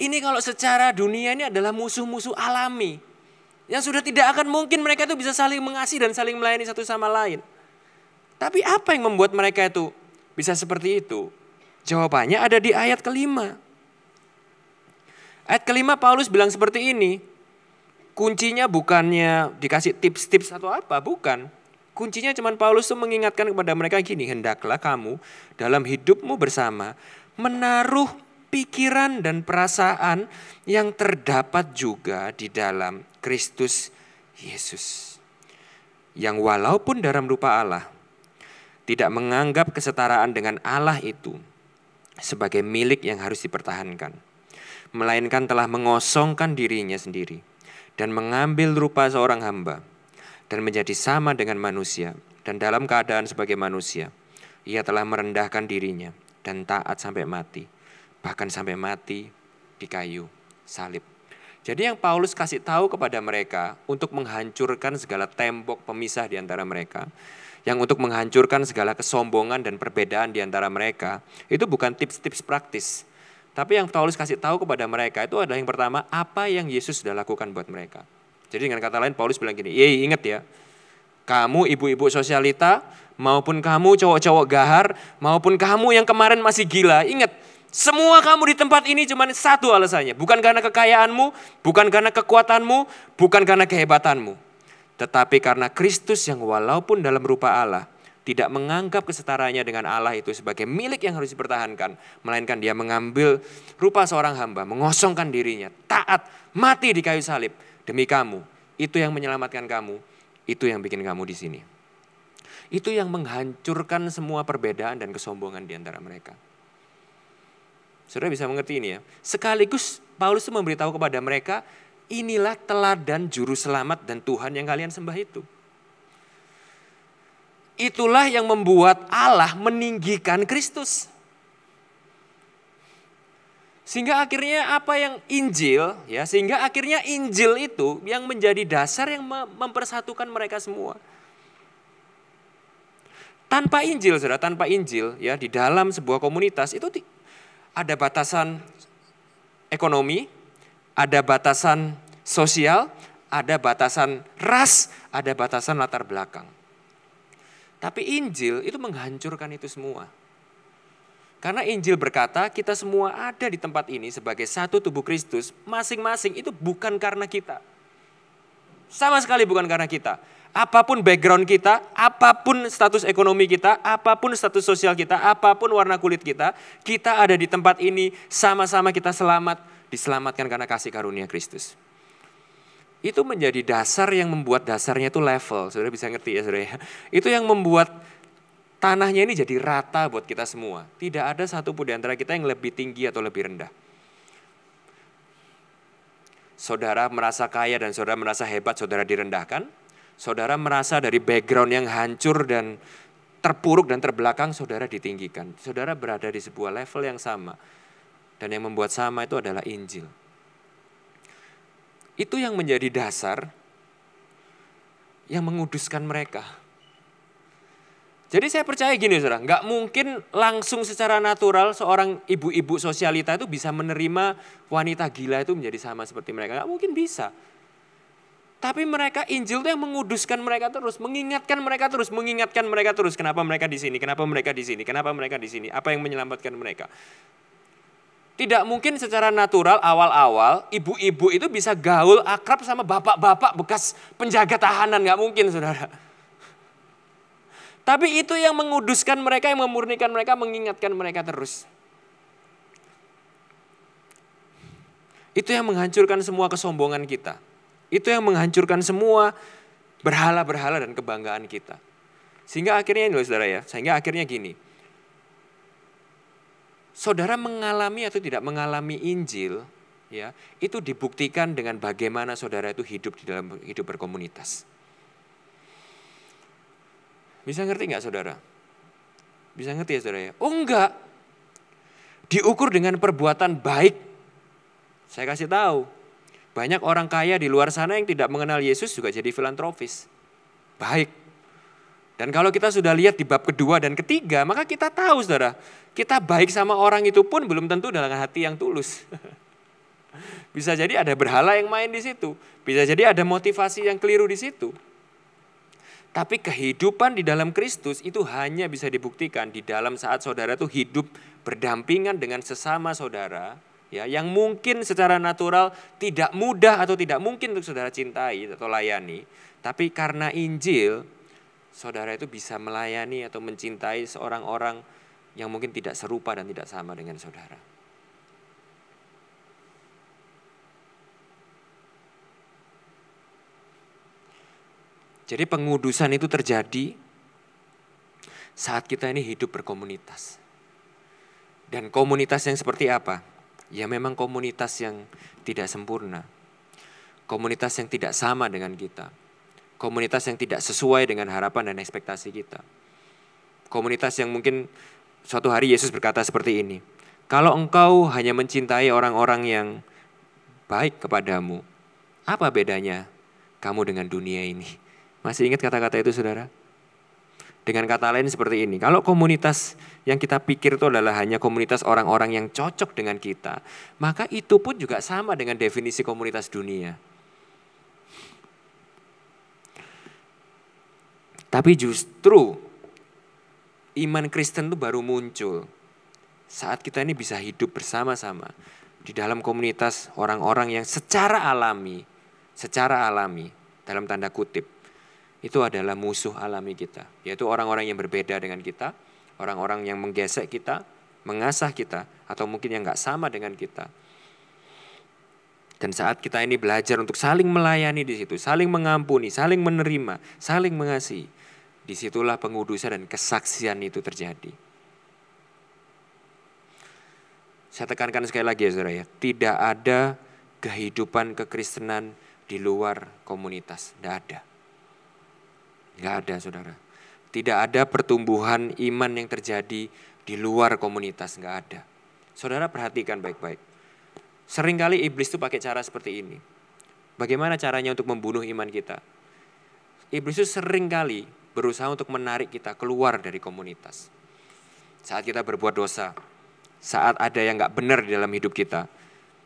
Ini kalau secara dunia ini adalah musuh-musuh alami. Yang sudah tidak akan mungkin mereka itu bisa saling mengasihi dan saling melayani satu sama lain. Tapi apa yang membuat mereka itu bisa seperti itu? Jawabannya ada di ayat kelima. Ayat kelima Paulus bilang seperti ini. Kuncinya bukannya dikasih tips-tips atau apa, bukan kuncinya cuman Paulus tuh mengingatkan kepada mereka gini, hendaklah kamu dalam hidupmu bersama menaruh pikiran dan perasaan yang terdapat juga di dalam Kristus Yesus. Yang walaupun dalam rupa Allah tidak menganggap kesetaraan dengan Allah itu sebagai milik yang harus dipertahankan, melainkan telah mengosongkan dirinya sendiri dan mengambil rupa seorang hamba dan menjadi sama dengan manusia dan dalam keadaan sebagai manusia. Ia telah merendahkan dirinya dan taat sampai mati, bahkan sampai mati di kayu salib. Jadi yang Paulus kasih tahu kepada mereka untuk menghancurkan segala tembok pemisah di antara mereka, yang untuk menghancurkan segala kesombongan dan perbedaan di antara mereka, itu bukan tips-tips praktis. Tapi yang Paulus kasih tahu kepada mereka itu adalah yang pertama, apa yang Yesus sudah lakukan buat mereka. Jadi dengan kata lain Paulus bilang gini, iya, "Iya, ingat ya. Kamu ibu-ibu sosialita maupun kamu cowok-cowok gahar maupun kamu yang kemarin masih gila, ingat semua kamu di tempat ini cuma satu alasannya, bukan karena kekayaanmu, bukan karena kekuatanmu, bukan karena kehebatanmu, tetapi karena Kristus yang walaupun dalam rupa Allah tidak menganggap kesetaranya dengan Allah itu sebagai milik yang harus dipertahankan, melainkan dia mengambil rupa seorang hamba, mengosongkan dirinya, taat, mati di kayu salib, demi kamu. Itu yang menyelamatkan kamu, itu yang bikin kamu di sini. Itu yang menghancurkan semua perbedaan dan kesombongan di antara mereka. Saudara bisa mengerti ini ya. Sekaligus Paulus memberitahu kepada mereka, inilah teladan juru selamat dan Tuhan yang kalian sembah itu. Itulah yang membuat Allah meninggikan Kristus. Sehingga akhirnya apa yang Injil ya, sehingga akhirnya Injil itu yang menjadi dasar yang mempersatukan mereka semua. Tanpa Injil, Saudara, tanpa Injil ya di dalam sebuah komunitas itu ada batasan ekonomi, ada batasan sosial, ada batasan ras, ada batasan latar belakang. Tapi Injil itu menghancurkan itu semua. Karena Injil berkata kita semua ada di tempat ini sebagai satu tubuh Kristus, masing-masing itu bukan karena kita. Sama sekali bukan karena kita. Apapun background kita, apapun status ekonomi kita, apapun status sosial kita, apapun warna kulit kita, kita ada di tempat ini sama-sama kita selamat, diselamatkan karena kasih karunia Kristus. Itu menjadi dasar yang membuat dasarnya itu level. Saudara bisa ngerti ya saudara ya. Itu yang membuat tanahnya ini jadi rata buat kita semua. Tidak ada satupun di antara kita yang lebih tinggi atau lebih rendah. Saudara merasa kaya dan saudara merasa hebat, saudara direndahkan. Saudara merasa dari background yang hancur dan terpuruk dan terbelakang, saudara ditinggikan. Saudara berada di sebuah level yang sama. Dan yang membuat sama itu adalah Injil. Itu yang menjadi dasar yang menguduskan mereka jadi saya percaya gini saudara, nggak mungkin langsung secara natural seorang ibu-ibu sosialita itu bisa menerima wanita gila itu menjadi sama seperti mereka. Nggak mungkin bisa. Tapi mereka Injil itu yang menguduskan mereka terus, mengingatkan mereka terus, mengingatkan mereka terus. Kenapa mereka di sini? Kenapa mereka di sini? Kenapa mereka di sini? Apa yang menyelamatkan mereka? Tidak mungkin secara natural awal-awal ibu-ibu itu bisa gaul akrab sama bapak-bapak bekas penjaga tahanan. Nggak mungkin saudara. Tapi itu yang menguduskan mereka, yang memurnikan mereka, mengingatkan mereka terus. Itu yang menghancurkan semua kesombongan kita. Itu yang menghancurkan semua berhala-berhala dan kebanggaan kita. Sehingga akhirnya ini saudara ya, sehingga akhirnya gini. Saudara mengalami atau tidak mengalami Injil, ya itu dibuktikan dengan bagaimana saudara itu hidup di dalam hidup berkomunitas. Bisa ngerti nggak saudara? Bisa ngerti ya saudara ya? Oh enggak. Diukur dengan perbuatan baik. Saya kasih tahu. Banyak orang kaya di luar sana yang tidak mengenal Yesus juga jadi filantropis. Baik. Dan kalau kita sudah lihat di bab kedua dan ketiga, maka kita tahu saudara, kita baik sama orang itu pun belum tentu dalam hati yang tulus. Bisa jadi ada berhala yang main di situ. Bisa jadi ada motivasi yang keliru di situ. Tapi kehidupan di dalam Kristus itu hanya bisa dibuktikan di dalam saat saudara itu hidup berdampingan dengan sesama saudara ya yang mungkin secara natural tidak mudah atau tidak mungkin untuk saudara cintai atau layani. Tapi karena Injil saudara itu bisa melayani atau mencintai seorang orang yang mungkin tidak serupa dan tidak sama dengan saudara. Jadi pengudusan itu terjadi saat kita ini hidup berkomunitas. Dan komunitas yang seperti apa? Ya memang komunitas yang tidak sempurna. Komunitas yang tidak sama dengan kita. Komunitas yang tidak sesuai dengan harapan dan ekspektasi kita. Komunitas yang mungkin suatu hari Yesus berkata seperti ini. Kalau engkau hanya mencintai orang-orang yang baik kepadamu, apa bedanya kamu dengan dunia ini? Masih ingat kata-kata itu saudara? Dengan kata lain seperti ini, kalau komunitas yang kita pikir itu adalah hanya komunitas orang-orang yang cocok dengan kita, maka itu pun juga sama dengan definisi komunitas dunia. Tapi justru iman Kristen itu baru muncul saat kita ini bisa hidup bersama-sama di dalam komunitas orang-orang yang secara alami, secara alami dalam tanda kutip itu adalah musuh alami kita, yaitu orang-orang yang berbeda dengan kita, orang-orang yang menggesek kita, mengasah kita, atau mungkin yang nggak sama dengan kita. Dan saat kita ini belajar untuk saling melayani di situ, saling mengampuni, saling menerima, saling mengasihi, disitulah pengudusan dan kesaksian itu terjadi. Saya tekankan sekali lagi ya saudara ya, tidak ada kehidupan kekristenan di luar komunitas, tidak ada. Nggak ada saudara. Tidak ada pertumbuhan iman yang terjadi di luar komunitas, nggak ada. Saudara perhatikan baik-baik. Seringkali iblis itu pakai cara seperti ini. Bagaimana caranya untuk membunuh iman kita? Iblis itu seringkali berusaha untuk menarik kita keluar dari komunitas. Saat kita berbuat dosa, saat ada yang nggak benar di dalam hidup kita,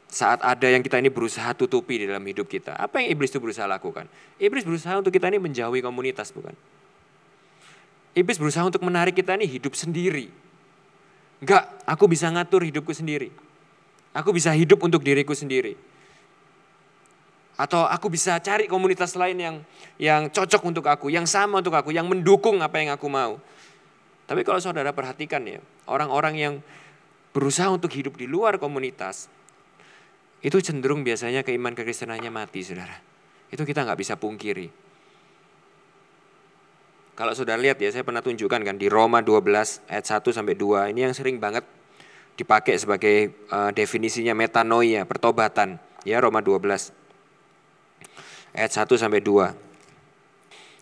saat ada yang kita ini berusaha tutupi di dalam hidup kita. Apa yang iblis itu berusaha lakukan? Iblis berusaha untuk kita ini menjauhi komunitas, bukan? Iblis berusaha untuk menarik kita ini hidup sendiri. Enggak, aku bisa ngatur hidupku sendiri. Aku bisa hidup untuk diriku sendiri. Atau aku bisa cari komunitas lain yang yang cocok untuk aku, yang sama untuk aku, yang mendukung apa yang aku mau. Tapi kalau saudara perhatikan ya, orang-orang yang berusaha untuk hidup di luar komunitas, itu cenderung biasanya keiman kekristenannya mati, saudara. Itu kita nggak bisa pungkiri. Kalau sudah lihat ya, saya pernah tunjukkan kan di Roma 12 ayat 1 sampai 2 ini yang sering banget dipakai sebagai uh, definisinya metanoia, pertobatan. Ya Roma 12 ayat 1 sampai 2.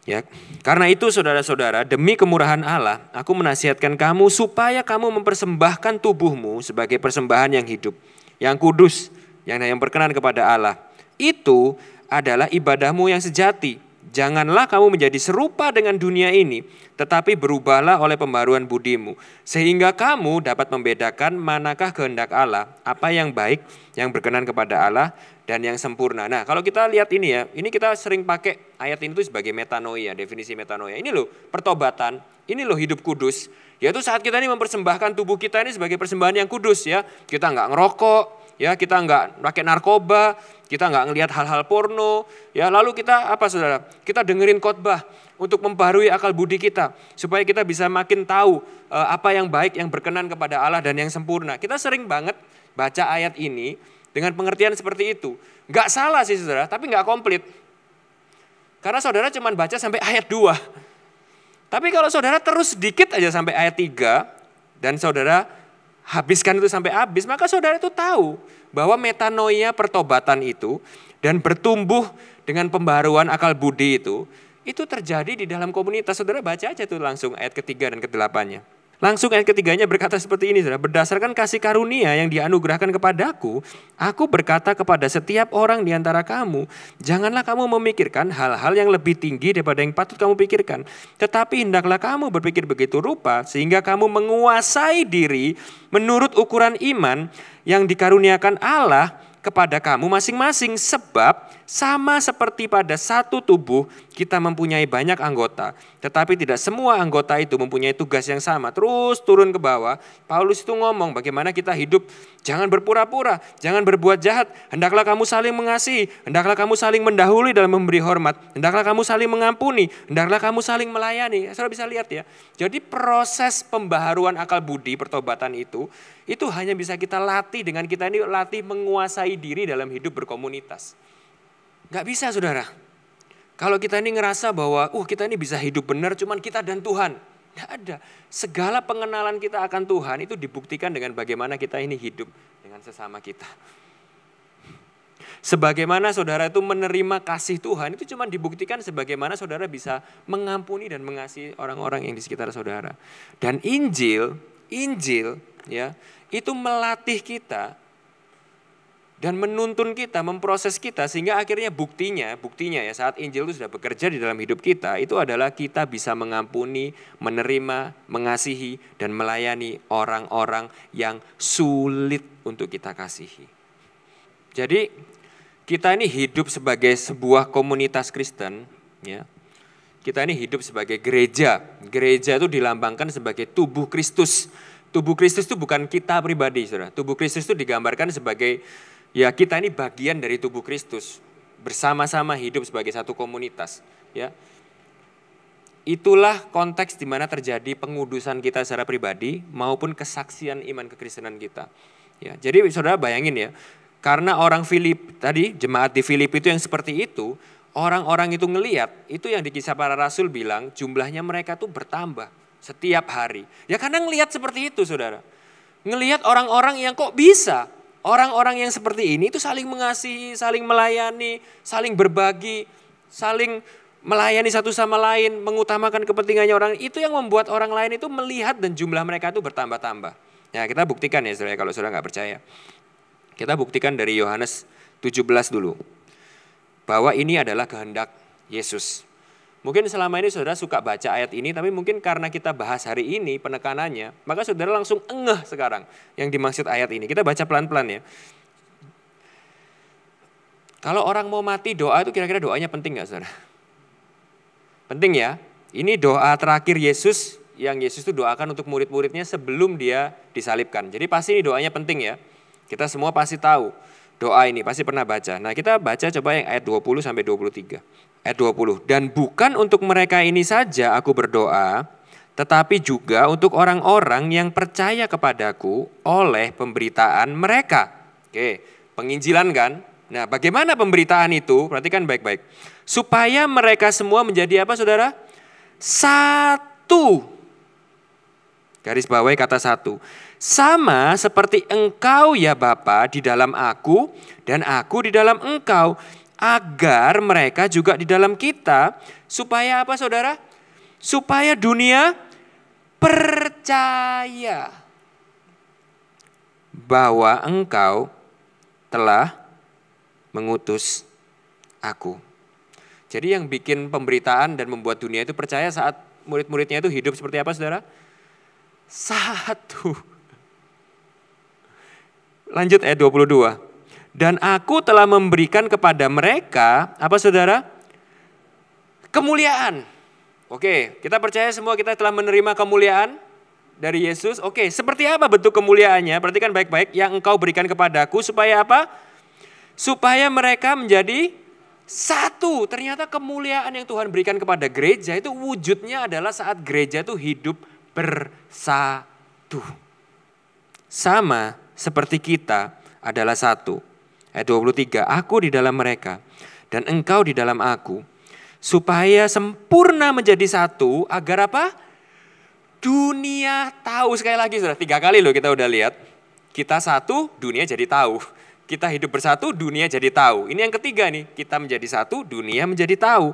Ya, karena itu saudara-saudara, demi kemurahan Allah, aku menasihatkan kamu supaya kamu mempersembahkan tubuhmu sebagai persembahan yang hidup, yang kudus, yang yang berkenan kepada Allah. Itu adalah ibadahmu yang sejati. Janganlah kamu menjadi serupa dengan dunia ini, tetapi berubahlah oleh pembaruan budimu, sehingga kamu dapat membedakan manakah kehendak Allah, apa yang baik, yang berkenan kepada Allah, dan yang sempurna. Nah, kalau kita lihat ini ya, ini kita sering pakai ayat ini tuh sebagai metanoia, definisi metanoia. Ini loh pertobatan, ini loh hidup kudus, yaitu saat kita ini mempersembahkan tubuh kita ini sebagai persembahan yang kudus ya. Kita nggak ngerokok, ya kita nggak pakai narkoba, kita nggak ngelihat hal-hal porno, ya lalu kita apa saudara? Kita dengerin khotbah untuk membarui akal budi kita supaya kita bisa makin tahu uh, apa yang baik, yang berkenan kepada Allah dan yang sempurna. Kita sering banget baca ayat ini dengan pengertian seperti itu. Nggak salah sih saudara, tapi nggak komplit. Karena saudara cuma baca sampai ayat 2. Tapi kalau saudara terus sedikit aja sampai ayat 3 dan saudara habiskan itu sampai habis, maka saudara itu tahu bahwa metanoia pertobatan itu dan bertumbuh dengan pembaruan akal budi itu, itu terjadi di dalam komunitas. Saudara baca aja tuh langsung ayat ketiga dan kedelapannya. Langsung ayat ketiganya berkata seperti ini, saudara. Berdasarkan kasih karunia yang dianugerahkan kepadaku, aku berkata kepada setiap orang di antara kamu, janganlah kamu memikirkan hal-hal yang lebih tinggi daripada yang patut kamu pikirkan. Tetapi hendaklah kamu berpikir begitu rupa, sehingga kamu menguasai diri menurut ukuran iman yang dikaruniakan Allah kepada kamu masing-masing. Sebab sama seperti pada satu tubuh kita mempunyai banyak anggota, tetapi tidak semua anggota itu mempunyai tugas yang sama. Terus turun ke bawah, Paulus itu ngomong bagaimana kita hidup, jangan berpura-pura, jangan berbuat jahat, hendaklah kamu saling mengasihi, hendaklah kamu saling mendahului dalam memberi hormat, hendaklah kamu saling mengampuni, hendaklah kamu saling melayani. Ya, saudara bisa lihat ya. Jadi proses pembaharuan akal budi pertobatan itu itu hanya bisa kita latih dengan kita ini latih menguasai diri dalam hidup berkomunitas. Gak bisa saudara. Kalau kita ini ngerasa bahwa, uh kita ini bisa hidup benar cuman kita dan Tuhan. Gak ada. Segala pengenalan kita akan Tuhan itu dibuktikan dengan bagaimana kita ini hidup dengan sesama kita. Sebagaimana saudara itu menerima kasih Tuhan itu cuma dibuktikan sebagaimana saudara bisa mengampuni dan mengasihi orang-orang yang di sekitar saudara. Dan Injil, Injil ya, itu melatih kita dan menuntun kita, memproses kita sehingga akhirnya buktinya, buktinya ya saat Injil itu sudah bekerja di dalam hidup kita itu adalah kita bisa mengampuni, menerima, mengasihi dan melayani orang-orang yang sulit untuk kita kasihi. Jadi kita ini hidup sebagai sebuah komunitas Kristen ya. Kita ini hidup sebagai gereja. Gereja itu dilambangkan sebagai tubuh Kristus. Tubuh Kristus itu bukan kita pribadi, Saudara. Tubuh Kristus itu digambarkan sebagai Ya kita ini bagian dari tubuh Kristus, bersama-sama hidup sebagai satu komunitas. Ya, itulah konteks di mana terjadi pengudusan kita secara pribadi maupun kesaksian iman kekristenan kita. Ya, jadi saudara bayangin ya, karena orang Filip tadi jemaat di Filip itu yang seperti itu, orang-orang itu ngeliat, itu yang dikisah para rasul bilang jumlahnya mereka tuh bertambah setiap hari. Ya karena ngelihat seperti itu saudara. ngelihat orang-orang yang kok bisa Orang-orang yang seperti ini itu saling mengasihi, saling melayani, saling berbagi, saling melayani satu sama lain, mengutamakan kepentingannya orang. Itu yang membuat orang lain itu melihat dan jumlah mereka itu bertambah-tambah. Ya, kita buktikan ya saudara kalau saudara nggak percaya. Kita buktikan dari Yohanes 17 dulu. Bahwa ini adalah kehendak Yesus. Mungkin selama ini saudara suka baca ayat ini, tapi mungkin karena kita bahas hari ini penekanannya, maka saudara langsung engeh sekarang yang dimaksud ayat ini. Kita baca pelan-pelan ya. Kalau orang mau mati doa itu kira-kira doanya penting nggak saudara? Penting ya. Ini doa terakhir Yesus yang Yesus itu doakan untuk murid-muridnya sebelum dia disalibkan. Jadi pasti ini doanya penting ya. Kita semua pasti tahu doa ini, pasti pernah baca. Nah kita baca coba yang ayat 20 sampai 23 ayat 20. Dan bukan untuk mereka ini saja aku berdoa, tetapi juga untuk orang-orang yang percaya kepadaku oleh pemberitaan mereka. Oke, penginjilan kan? Nah, bagaimana pemberitaan itu? Perhatikan baik-baik. Supaya mereka semua menjadi apa saudara? Satu. Garis bawah kata satu. Sama seperti engkau ya Bapa di dalam aku dan aku di dalam engkau agar mereka juga di dalam kita supaya apa saudara? Supaya dunia percaya bahwa engkau telah mengutus aku. Jadi yang bikin pemberitaan dan membuat dunia itu percaya saat murid-muridnya itu hidup seperti apa saudara? Satu. Lanjut ayat 22. Dan aku telah memberikan kepada mereka, apa saudara? Kemuliaan. Oke, kita percaya semua kita telah menerima kemuliaan dari Yesus. Oke, seperti apa bentuk kemuliaannya? Perhatikan baik-baik yang engkau berikan kepadaku supaya apa? Supaya mereka menjadi satu, ternyata kemuliaan yang Tuhan berikan kepada gereja itu wujudnya adalah saat gereja itu hidup bersatu. Sama seperti kita adalah satu ayat 23, aku di dalam mereka dan engkau di dalam aku, supaya sempurna menjadi satu agar apa? Dunia tahu sekali lagi sudah tiga kali loh kita udah lihat. Kita satu, dunia jadi tahu. Kita hidup bersatu, dunia jadi tahu. Ini yang ketiga nih, kita menjadi satu, dunia menjadi tahu.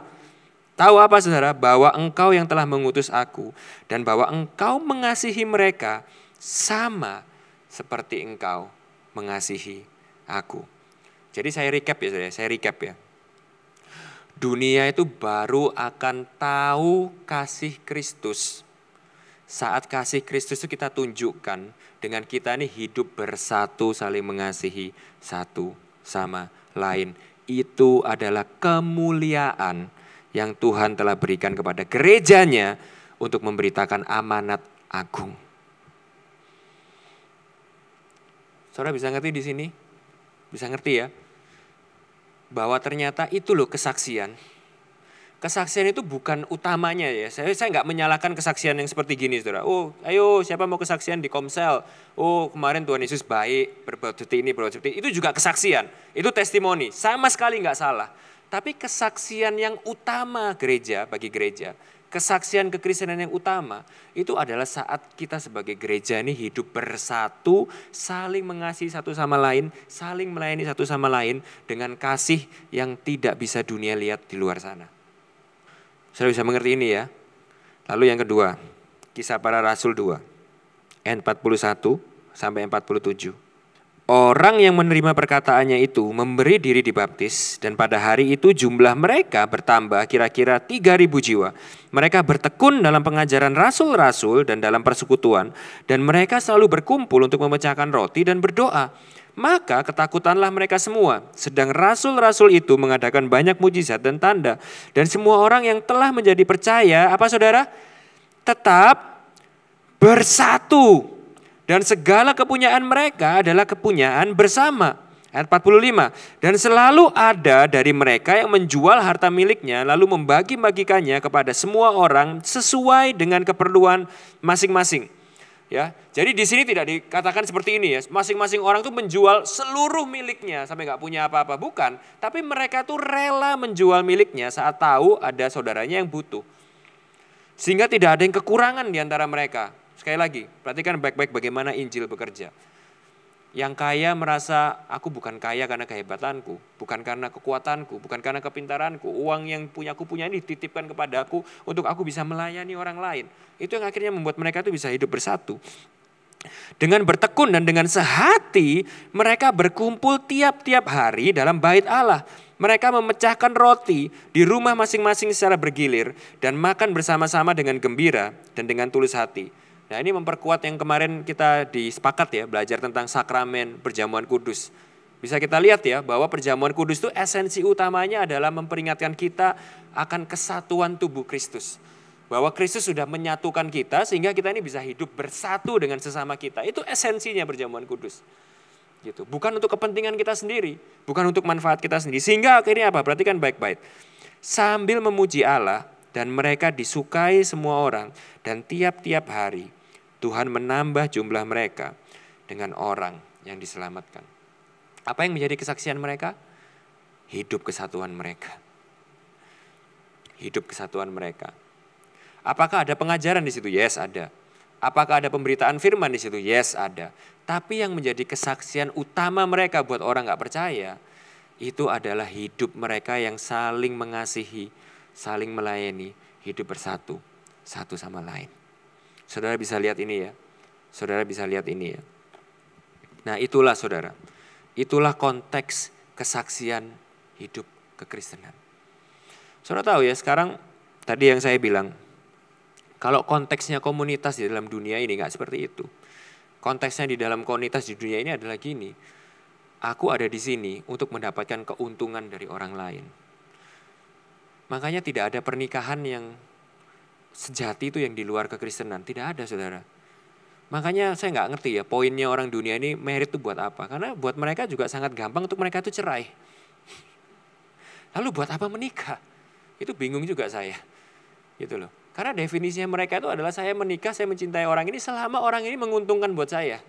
Tahu apa saudara? Bahwa engkau yang telah mengutus aku dan bahwa engkau mengasihi mereka sama seperti engkau mengasihi aku. Jadi saya recap ya saya, saya recap ya. Dunia itu baru akan tahu kasih Kristus saat kasih Kristus itu kita tunjukkan dengan kita ini hidup bersatu saling mengasihi satu sama lain. Itu adalah kemuliaan yang Tuhan telah berikan kepada gerejanya untuk memberitakan amanat agung. Saudara bisa ngerti di sini? Bisa ngerti ya? bahwa ternyata itu loh kesaksian. Kesaksian itu bukan utamanya ya. Saya saya nggak menyalahkan kesaksian yang seperti gini, saudara. Oh, ayo siapa mau kesaksian di Komsel? Oh, kemarin Tuhan Yesus baik, berbuat seperti ini, berbuat seperti itu juga kesaksian. Itu testimoni, sama sekali nggak salah. Tapi kesaksian yang utama gereja bagi gereja kesaksian kekristenan yang utama itu adalah saat kita sebagai gereja ini hidup bersatu, saling mengasihi satu sama lain, saling melayani satu sama lain dengan kasih yang tidak bisa dunia lihat di luar sana. Saya bisa mengerti ini ya. Lalu yang kedua, kisah para rasul 2, N41 sampai 47. Orang yang menerima perkataannya itu memberi diri dibaptis dan pada hari itu jumlah mereka bertambah kira-kira 3000 jiwa. Mereka bertekun dalam pengajaran rasul-rasul dan dalam persekutuan dan mereka selalu berkumpul untuk memecahkan roti dan berdoa. Maka ketakutanlah mereka semua, sedang rasul-rasul itu mengadakan banyak mujizat dan tanda dan semua orang yang telah menjadi percaya apa Saudara? Tetap bersatu dan segala kepunyaan mereka adalah kepunyaan bersama. Ayat 45. Dan selalu ada dari mereka yang menjual harta miliknya lalu membagi-bagikannya kepada semua orang sesuai dengan keperluan masing-masing. Ya, jadi di sini tidak dikatakan seperti ini ya. Masing-masing orang tuh menjual seluruh miliknya sampai nggak punya apa-apa, bukan? Tapi mereka tuh rela menjual miliknya saat tahu ada saudaranya yang butuh, sehingga tidak ada yang kekurangan di antara mereka. Sekali lagi, perhatikan baik-baik bagaimana Injil bekerja. Yang kaya merasa aku bukan kaya karena kehebatanku, bukan karena kekuatanku, bukan karena kepintaranku. Uang yang punya aku punya ini dititipkan kepada aku untuk aku bisa melayani orang lain. Itu yang akhirnya membuat mereka itu bisa hidup bersatu. Dengan bertekun dan dengan sehati mereka berkumpul tiap-tiap hari dalam bait Allah. Mereka memecahkan roti di rumah masing-masing secara bergilir dan makan bersama-sama dengan gembira dan dengan tulus hati Nah ini memperkuat yang kemarin kita disepakat ya, belajar tentang sakramen perjamuan kudus. Bisa kita lihat ya bahwa perjamuan kudus itu esensi utamanya adalah memperingatkan kita akan kesatuan tubuh Kristus. Bahwa Kristus sudah menyatukan kita sehingga kita ini bisa hidup bersatu dengan sesama kita. Itu esensinya perjamuan kudus gitu. Bukan untuk kepentingan kita sendiri, bukan untuk manfaat kita sendiri. Sehingga akhirnya apa? Perhatikan baik-baik. Sambil memuji Allah dan mereka disukai semua orang dan tiap-tiap hari Tuhan menambah jumlah mereka dengan orang yang diselamatkan. Apa yang menjadi kesaksian mereka? Hidup kesatuan mereka. Hidup kesatuan mereka. Apakah ada pengajaran di situ? Yes, ada. Apakah ada pemberitaan firman di situ? Yes, ada. Tapi yang menjadi kesaksian utama mereka buat orang nggak percaya itu adalah hidup mereka yang saling mengasihi, saling melayani, hidup bersatu satu sama lain. Saudara bisa lihat ini ya. Saudara bisa lihat ini ya. Nah, itulah saudara. Itulah konteks kesaksian hidup kekristenan. Saudara tahu ya, sekarang tadi yang saya bilang, kalau konteksnya komunitas di dalam dunia ini nggak seperti itu. Konteksnya di dalam komunitas di dunia ini adalah gini. Aku ada di sini untuk mendapatkan keuntungan dari orang lain. Makanya tidak ada pernikahan yang sejati itu yang di luar kekristenan tidak ada saudara makanya saya nggak ngerti ya poinnya orang dunia ini merit itu buat apa karena buat mereka juga sangat gampang untuk mereka itu cerai lalu buat apa menikah itu bingung juga saya gitu loh karena definisinya mereka itu adalah saya menikah saya mencintai orang ini selama orang ini menguntungkan buat saya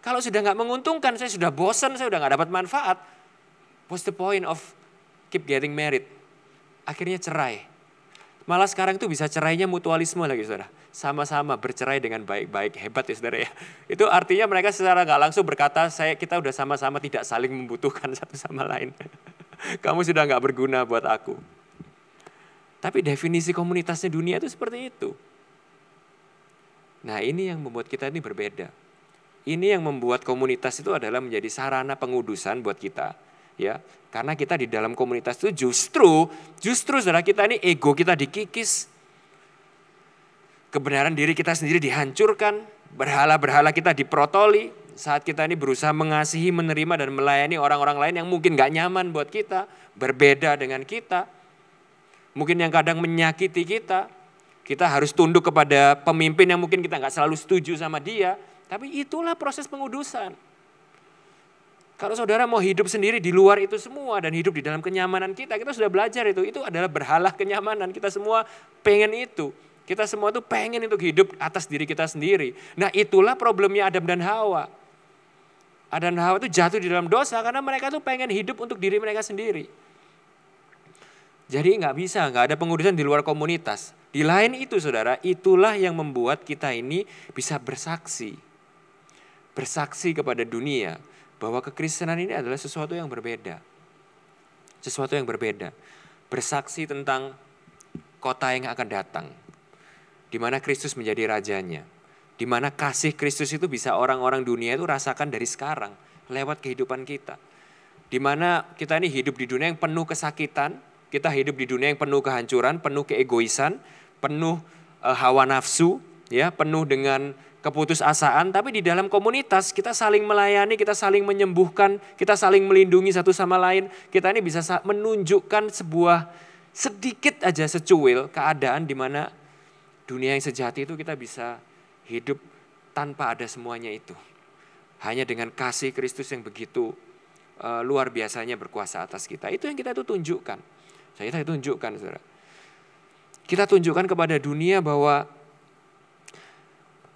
kalau sudah nggak menguntungkan saya sudah bosan saya sudah nggak dapat manfaat what's the point of keep getting married akhirnya cerai Malah sekarang itu bisa cerainya mutualisme lagi saudara. Sama-sama bercerai dengan baik-baik. Hebat ya saudara ya. Itu artinya mereka secara nggak langsung berkata, saya kita udah sama-sama tidak saling membutuhkan satu sama lain. Kamu sudah nggak berguna buat aku. Tapi definisi komunitasnya dunia itu seperti itu. Nah ini yang membuat kita ini berbeda. Ini yang membuat komunitas itu adalah menjadi sarana pengudusan buat kita ya karena kita di dalam komunitas itu justru justru saudara kita ini ego kita dikikis kebenaran diri kita sendiri dihancurkan berhala-berhala kita diprotoli saat kita ini berusaha mengasihi menerima dan melayani orang-orang lain yang mungkin gak nyaman buat kita berbeda dengan kita mungkin yang kadang menyakiti kita kita harus tunduk kepada pemimpin yang mungkin kita nggak selalu setuju sama dia tapi itulah proses pengudusan kalau saudara mau hidup sendiri di luar itu semua dan hidup di dalam kenyamanan kita, kita sudah belajar itu. Itu adalah berhalah kenyamanan. Kita semua pengen itu. Kita semua tuh pengen untuk hidup atas diri kita sendiri. Nah itulah problemnya Adam dan Hawa. Adam dan Hawa itu jatuh di dalam dosa karena mereka tuh pengen hidup untuk diri mereka sendiri. Jadi nggak bisa, nggak ada pengurusan di luar komunitas. Di lain itu saudara, itulah yang membuat kita ini bisa bersaksi. Bersaksi kepada dunia bahwa kekristenan ini adalah sesuatu yang berbeda. Sesuatu yang berbeda. Bersaksi tentang kota yang akan datang. Di mana Kristus menjadi rajanya. Di mana kasih Kristus itu bisa orang-orang dunia itu rasakan dari sekarang lewat kehidupan kita. Di mana kita ini hidup di dunia yang penuh kesakitan, kita hidup di dunia yang penuh kehancuran, penuh keegoisan, penuh eh, hawa nafsu, ya penuh dengan keputusasaan, tapi di dalam komunitas kita saling melayani, kita saling menyembuhkan, kita saling melindungi satu sama lain. Kita ini bisa menunjukkan sebuah sedikit aja secuil keadaan di mana dunia yang sejati itu kita bisa hidup tanpa ada semuanya itu. Hanya dengan kasih Kristus yang begitu e, luar biasanya berkuasa atas kita. Itu yang kita itu tunjukkan. Saya itu tunjukkan, saudara. Kita tunjukkan kepada dunia bahwa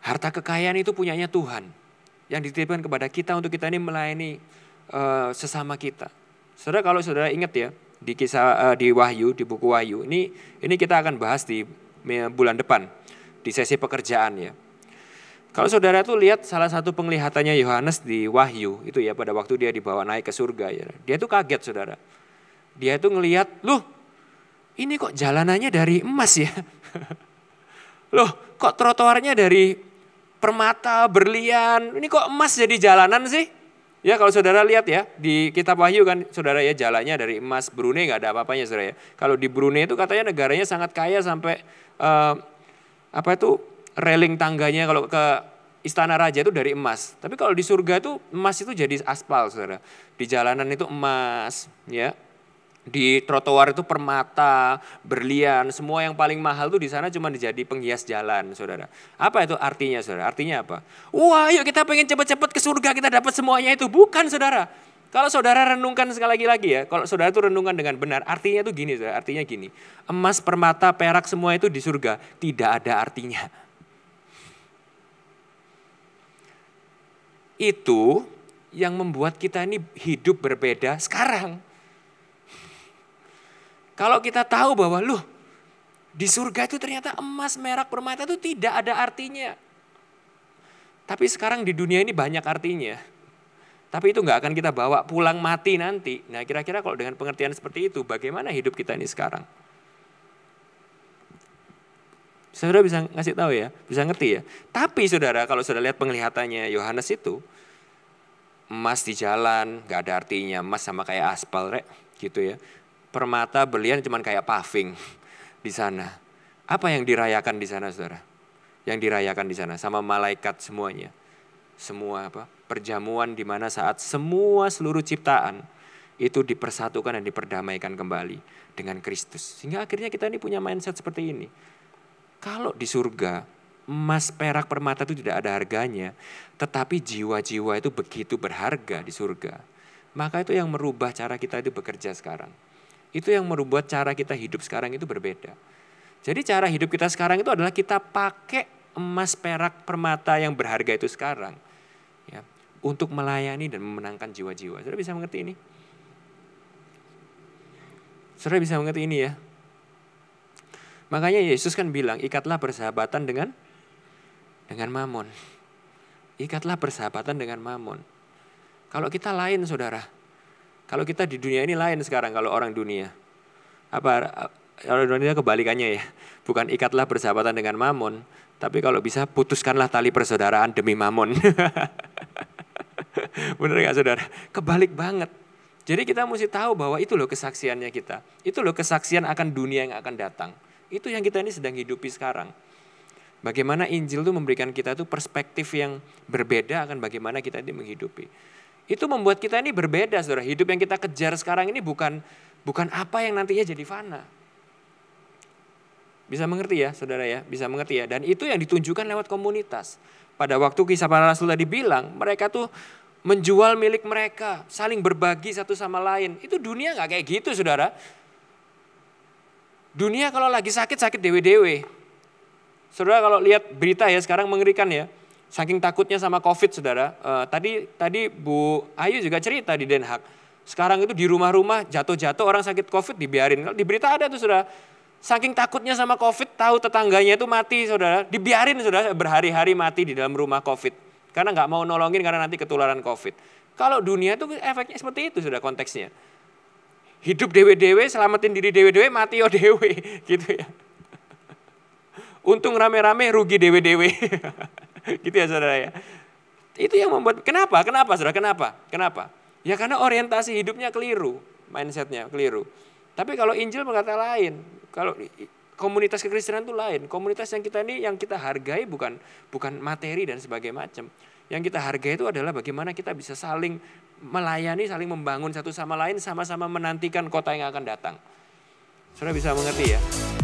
Harta kekayaan itu punyanya Tuhan yang dititipkan kepada kita untuk kita ini melayani uh, sesama kita. Saudara kalau saudara ingat ya di kisah uh, di Wahyu di buku Wahyu ini ini kita akan bahas di bulan depan di sesi pekerjaan ya. Kalau saudara tuh lihat salah satu penglihatannya Yohanes di Wahyu itu ya pada waktu dia dibawa naik ke surga ya. Dia tuh kaget saudara. Dia tuh ngelihat, "Loh, ini kok jalanannya dari emas ya?" Loh, kok trotoarnya dari permata, berlian. Ini kok emas jadi jalanan sih? Ya kalau saudara lihat ya di kitab Wahyu kan saudara ya jalannya dari emas Brunei nggak ada apa-apanya saudara ya. Kalau di Brunei itu katanya negaranya sangat kaya sampai eh, apa itu railing tangganya kalau ke istana raja itu dari emas. Tapi kalau di surga itu emas itu jadi aspal saudara. Di jalanan itu emas ya di trotoar itu permata, berlian, semua yang paling mahal itu di sana cuma dijadi penghias jalan, saudara. Apa itu artinya, saudara? Artinya apa? Wah, yuk kita pengen cepat-cepat ke surga, kita dapat semuanya itu. Bukan, saudara. Kalau saudara renungkan sekali lagi lagi ya, kalau saudara itu renungkan dengan benar, artinya itu gini, saudara. Artinya gini, emas, permata, perak, semua itu di surga tidak ada artinya. Itu yang membuat kita ini hidup berbeda sekarang. Kalau kita tahu bahwa lu di surga itu ternyata emas, merak permata itu tidak ada artinya. Tapi sekarang di dunia ini banyak artinya. Tapi itu nggak akan kita bawa pulang mati nanti. Nah kira-kira kalau dengan pengertian seperti itu, bagaimana hidup kita ini sekarang? Saudara bisa ngasih tahu ya, bisa ngerti ya. Tapi saudara kalau sudah lihat penglihatannya Yohanes itu, emas di jalan nggak ada artinya, emas sama kayak aspal rek gitu ya permata berlian cuman kayak paving di sana. Apa yang dirayakan di sana saudara? Yang dirayakan di sana sama malaikat semuanya. Semua apa? Perjamuan di mana saat semua seluruh ciptaan itu dipersatukan dan diperdamaikan kembali dengan Kristus. Sehingga akhirnya kita ini punya mindset seperti ini. Kalau di surga emas, perak, permata itu tidak ada harganya, tetapi jiwa-jiwa itu begitu berharga di surga. Maka itu yang merubah cara kita itu bekerja sekarang. Itu yang merubah cara kita hidup sekarang itu berbeda. Jadi cara hidup kita sekarang itu adalah kita pakai emas, perak, permata yang berharga itu sekarang. Ya, untuk melayani dan memenangkan jiwa-jiwa. Saudara bisa mengerti ini? Saudara bisa mengerti ini ya? Makanya Yesus kan bilang, ikatlah persahabatan dengan dengan mamon. Ikatlah persahabatan dengan mamon. Kalau kita lain saudara, kalau kita di dunia ini lain sekarang kalau orang dunia. Apa orang dunia kebalikannya ya. Bukan ikatlah persahabatan dengan mamon, tapi kalau bisa putuskanlah tali persaudaraan demi mamon. Bener nggak saudara? Kebalik banget. Jadi kita mesti tahu bahwa itu loh kesaksiannya kita. Itu loh kesaksian akan dunia yang akan datang. Itu yang kita ini sedang hidupi sekarang. Bagaimana Injil itu memberikan kita tuh perspektif yang berbeda akan bagaimana kita ini menghidupi. Itu membuat kita ini berbeda saudara. Hidup yang kita kejar sekarang ini bukan bukan apa yang nantinya jadi fana. Bisa mengerti ya saudara ya, bisa mengerti ya. Dan itu yang ditunjukkan lewat komunitas. Pada waktu kisah para rasul tadi bilang, mereka tuh menjual milik mereka, saling berbagi satu sama lain. Itu dunia nggak kayak gitu saudara. Dunia kalau lagi sakit, sakit dewe-dewe. Saudara kalau lihat berita ya sekarang mengerikan ya. Saking takutnya sama COVID, saudara. Uh, tadi tadi Bu Ayu juga cerita di Den Haag. Sekarang itu di rumah-rumah jatuh-jatuh orang sakit COVID dibiarin. Di berita ada tuh saudara. Saking takutnya sama COVID, tahu tetangganya itu mati saudara. Dibiarin saudara berhari-hari mati di dalam rumah COVID. Karena nggak mau nolongin karena nanti ketularan COVID. Kalau dunia itu efeknya seperti itu sudah konteksnya. Hidup dewe-dewe, selamatin diri dewe-dewe, mati yo dewe. Gitu ya. Untung rame-rame rugi dewe-dewe. gitu ya saudara ya. Itu yang membuat kenapa? Kenapa saudara? Kenapa? Kenapa? Ya karena orientasi hidupnya keliru, mindsetnya keliru. Tapi kalau Injil berkata lain, kalau komunitas kekristenan itu lain. Komunitas yang kita ini yang kita hargai bukan bukan materi dan sebagainya macam. Yang kita hargai itu adalah bagaimana kita bisa saling melayani, saling membangun satu sama lain, sama-sama menantikan kota yang akan datang. Saudara bisa mengerti ya?